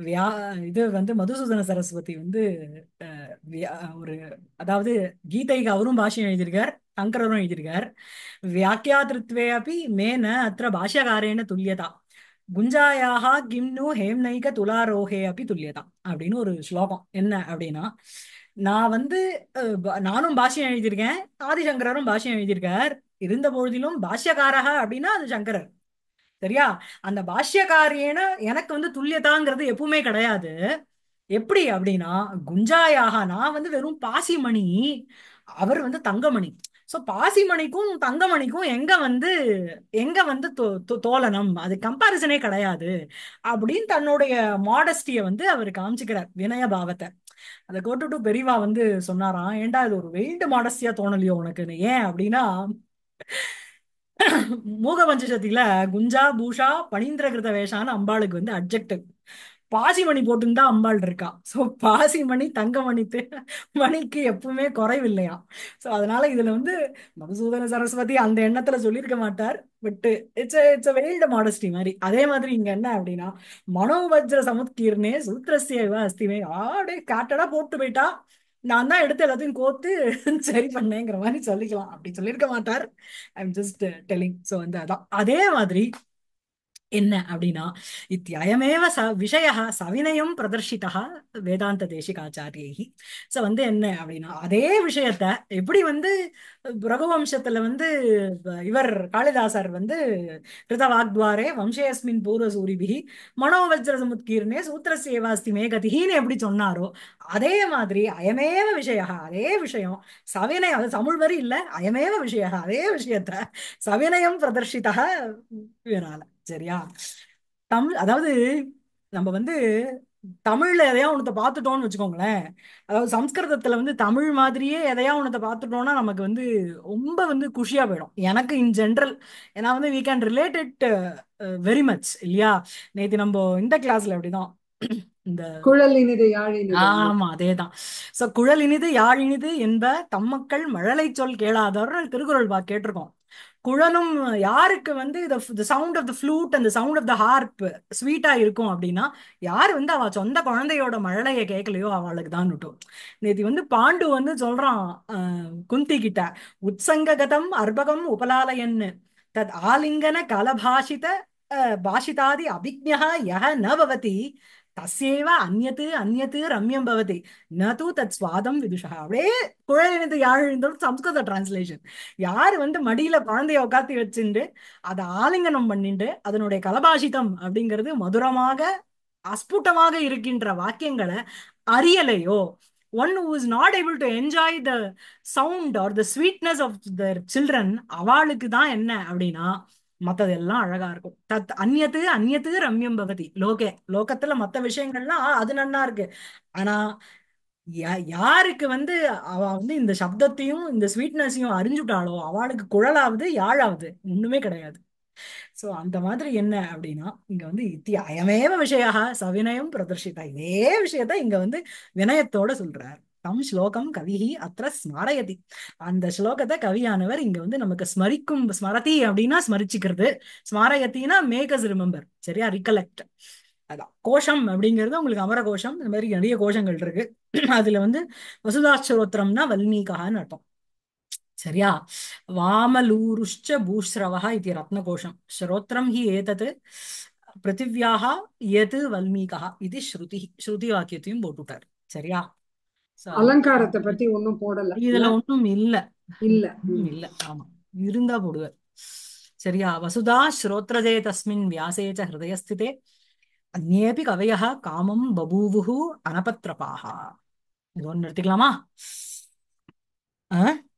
வியா இது வந்து மதுசூதன சரஸ்வதி வந்து ஒரு அதாவது கீதைக்கு அவரும் பாஷ்யம் எழுதியிருக்கார் சங்கரரும் எழுதியிருக்கார் வியாக்கியாதிருத்வே அப்படி மேன அத்த பாஷ்யகாரேன துல்லியதா குஞ்சாயாக கிம்னு ஹேம்னைக துலாரோஹே அப்படி துல்லியதா அப்படின்னு ஒரு ஸ்லோகம் என்ன அப்படின்னா நான் வந்து நானும் பாஷ்யம் எழுதியிருக்கேன் ஆதிசங்கரரும் பாஷ்யம் எழுதியிருக்கார் இருந்த பொழுதிலும் பாஷ்யகாரகா அப்படின்னா அது சங்கரர் சரியா அந்த பாஷ்யக்காரியன எனக்கு வந்து துல்லியதாங்கிறது எப்பவுமே கிடையாது எப்படி அப்படின்னா குஞ்சாயாக நான் வந்து வெறும் பாசிமணி அவர் வந்து தங்கமணி ஸோ பாசிமணிக்கும் தங்கமணிக்கும் எங்க வந்து எங்க வந்து தோலனம் அது கம்பாரிசனே கிடையாது அப்படின்னு தன்னுடைய மாடஸ்டியை வந்து அவர் காமிச்சுக்கிறார் வினய பாவத்தை அதை கோட்டு பெரிவா வந்து சொன்னாராம் ஏண்டா இது ஒரு வெயிண்ட் மாடஸ்டியா தோணலையோ உனக்கு ஏன் அப்படின்னா மூக சக்தியில குஞ்சா பூஷா பணிந்திரகிருத வேஷான்னு அம்பாளுக்கு வந்து அப்ஜெக்டிவ் பாசிமணி போட்டுன்னு அம்பாள் இருக்கா ஸோ பாசிமணி தங்கமணி மணிக்கு எப்பவுமே குறைவில்லையா ஸோ அதனால இதுல வந்து மதுசூதன சரஸ்வதி அந்த எண்ணத்துல சொல்லியிருக்க மாட்டார் விட்டு இட்ஸ் இட்ஸ் வெயில்டு மாடஸ்டி மாதிரி அதே மாதிரி இங்க என்ன அப்படின்னா மனோவஜ்ர சமுத்கீர்னே சூத்திரஸ்ய அஸ்திமே ஆடே காட்டடா போட்டு போயிட்டா நான் தான் எடுத்து எல்லாத்தையும் கோத்து சரி பண்ணேங்கிற மாதிரி சொல்லிக்கலாம் அப்படி சொல்லியிருக்க மாட்டார் I am just telling so வந்து அதான் அதே மாதிரி என்ன அப்படின்னா இத்தியயமேவ ச விஷய சவினயம் பிரதர்ஷிதா வேதாந்த தேசிகாச்சாரியை ஸோ வந்து என்ன அப்படின்னா அதே விஷயத்த எப்படி வந்து ரகுவம்சத்துல வந்து இவர் காளிதாசர் வந்து கிருதவாக்வாரே வம்சேஸ்மின் பூர்வசூரிபிகி மனோவஜ்ர சமுத்கீர்ணே சூத்திரசேவாஸ்தி மேகதிகின்னு எப்படி சொன்னாரோ அதே மாதிரி அயமேவ விஷய அதே விஷயம் சவினயம் அது தமிழ் வரி இல்லை அயமேவ விஷய அதே விஷயத்த சவினயம் பிரதர்ஷிதா இவரால சரியா தமிழ் அதாவது நம்ம வந்து தமிழ்ல எதையா ஒன்றத்தை பார்த்துட்டோம்னு வச்சுக்கோங்களேன் அதாவது சம்ஸ்கிருதத்துல வந்து தமிழ் மாதிரியே எதையா ஒன்றத்தை பார்த்துட்டோம்னா நமக்கு வந்து ரொம்ப வந்து குஷியா போயிடும் எனக்கு இன் ஜென்ரல் ஏன்னா வந்து we can related very much இல்லையா நேத்தி நம்ம இந்த கிளாஸ்ல அப்படிதான் இந்த குழல் இனிது யாழ் இனிது ஆமா அதேதான் சோ குழல் இனிது யாழ் இனிது என்ப தம்மக்கள் மழலை சொல் கேளாதவர் திருக்குறள் பா கேட்டிருக்கோம் குழலும் யாருக்கு வந்து the sound of the flute அந்த சவுண்ட் ஆஃப் த ஹார்ப் ஸ்வீட்டா இருக்கும் அப்படின்னா யார் வந்து அவ சொந்த குழந்தையோட மழலைய கேட்கலையோ அவளுக்கு தான் விட்டும் நேத்தி வந்து பாண்டு வந்து சொல்றான் குந்தி கிட்ட உத்சங்ககதம் அர்பகம் உபலாலயன்னு தத் ஆலிங்கன கலபாஷித பாஷிதாதி அபிக்யா யக நபவதி தசேவ அந்நத்து அந்நத்து ரம்யம் பவதி நது தத் சுவாதம் விதுஷா அப்படியே குழந்தை யாழ் எழுந்தோடு சம்ஸ்கிருத டிரான்ஸ்லேஷன் யார் வந்து மடியில குழந்தைய உட்காத்தி வச்சுட்டு அதை ஆலிங்கனம் பண்ணிட்டு அதனுடைய கலபாஷிதம் அப்படிங்கிறது மதுரமாக அஸ்புட்டமாக இருக்கின்ற வாக்கியங்களை அறியலையோ one who is not able to enjoy the sound or the sweetness of the children அவளுக்கு தான் என்ன அப்படின்னா எல்லாம் அழகா இருக்கும் தத் அந்நியத்து அந்நியத்து ரம்யம் பகதி லோகே லோகத்துல மத்த விஷயங்கள்லாம் அது நன்னா இருக்கு ஆனா யாருக்கு வந்து அவ வந்து இந்த சப்தத்தையும் இந்த ஸ்வீட்னஸையும் அறிஞ்சுட்டாலோ அவளுக்கு குழலாவது யாழாவது ஒண்ணுமே கிடையாது சோ அந்த மாதிரி என்ன அப்படின்னா இங்க வந்து இத்தி அயமேவ விஷயா சவினயம் பிரதர்ஷிதா இதே விஷயத்த இங்க வந்து வினயத்தோட சொல்றாரு தம் ஸ்லோகம் கவிஹி அத்த ஸ்மரயதி அந்த ஸ்லோகத்தை கவியானவர் இங்க வந்து நமக்கு ஸ்மரிக்கும் ஸ்மரதி அப்படின்னா ஸ்மரிச்சுக்கிறது ஸ்மரயத்தின்னா மேகஸ் ரிமெம்பர் சரியா ரிகலெக்ட் அதான் கோஷம் அப்படிங்கிறது உங்களுக்கு அமர கோஷம் இந்த மாதிரி நிறைய கோஷங்கள் இருக்கு அதுல வந்து வசுதாஸ்ரோத்திரம்னா வல்மீகான்னு அர்த்தம் சரியா வாமலூருஷ்ச பூஸ்ரவா இது கோஷம் ஸ்ரோத்திரம் ஹி ஏதத்து பிருத்திவியாக எது வல்மீகா இது ஸ்ருதி ஸ்ருதி வாக்கியத்தையும் போட்டுட்டார் சரியா அலங்காரத்தை பத்தி ஒன்னும் போடல இதுல ஒன்றும் இல்ல இல்ல இல்ல ஆமா இருந்தா போடுவார் சரியா வசுதா ஸ்ரோத்ரஜே தஸ்மின் வியாசேச்ச ஹிருதயஸ்திதே அந்நேபி கவய காமம் பபூவுகு அனபத்ரபாகா இது ஒன்று எடுத்துக்கலாமா ஆஹ்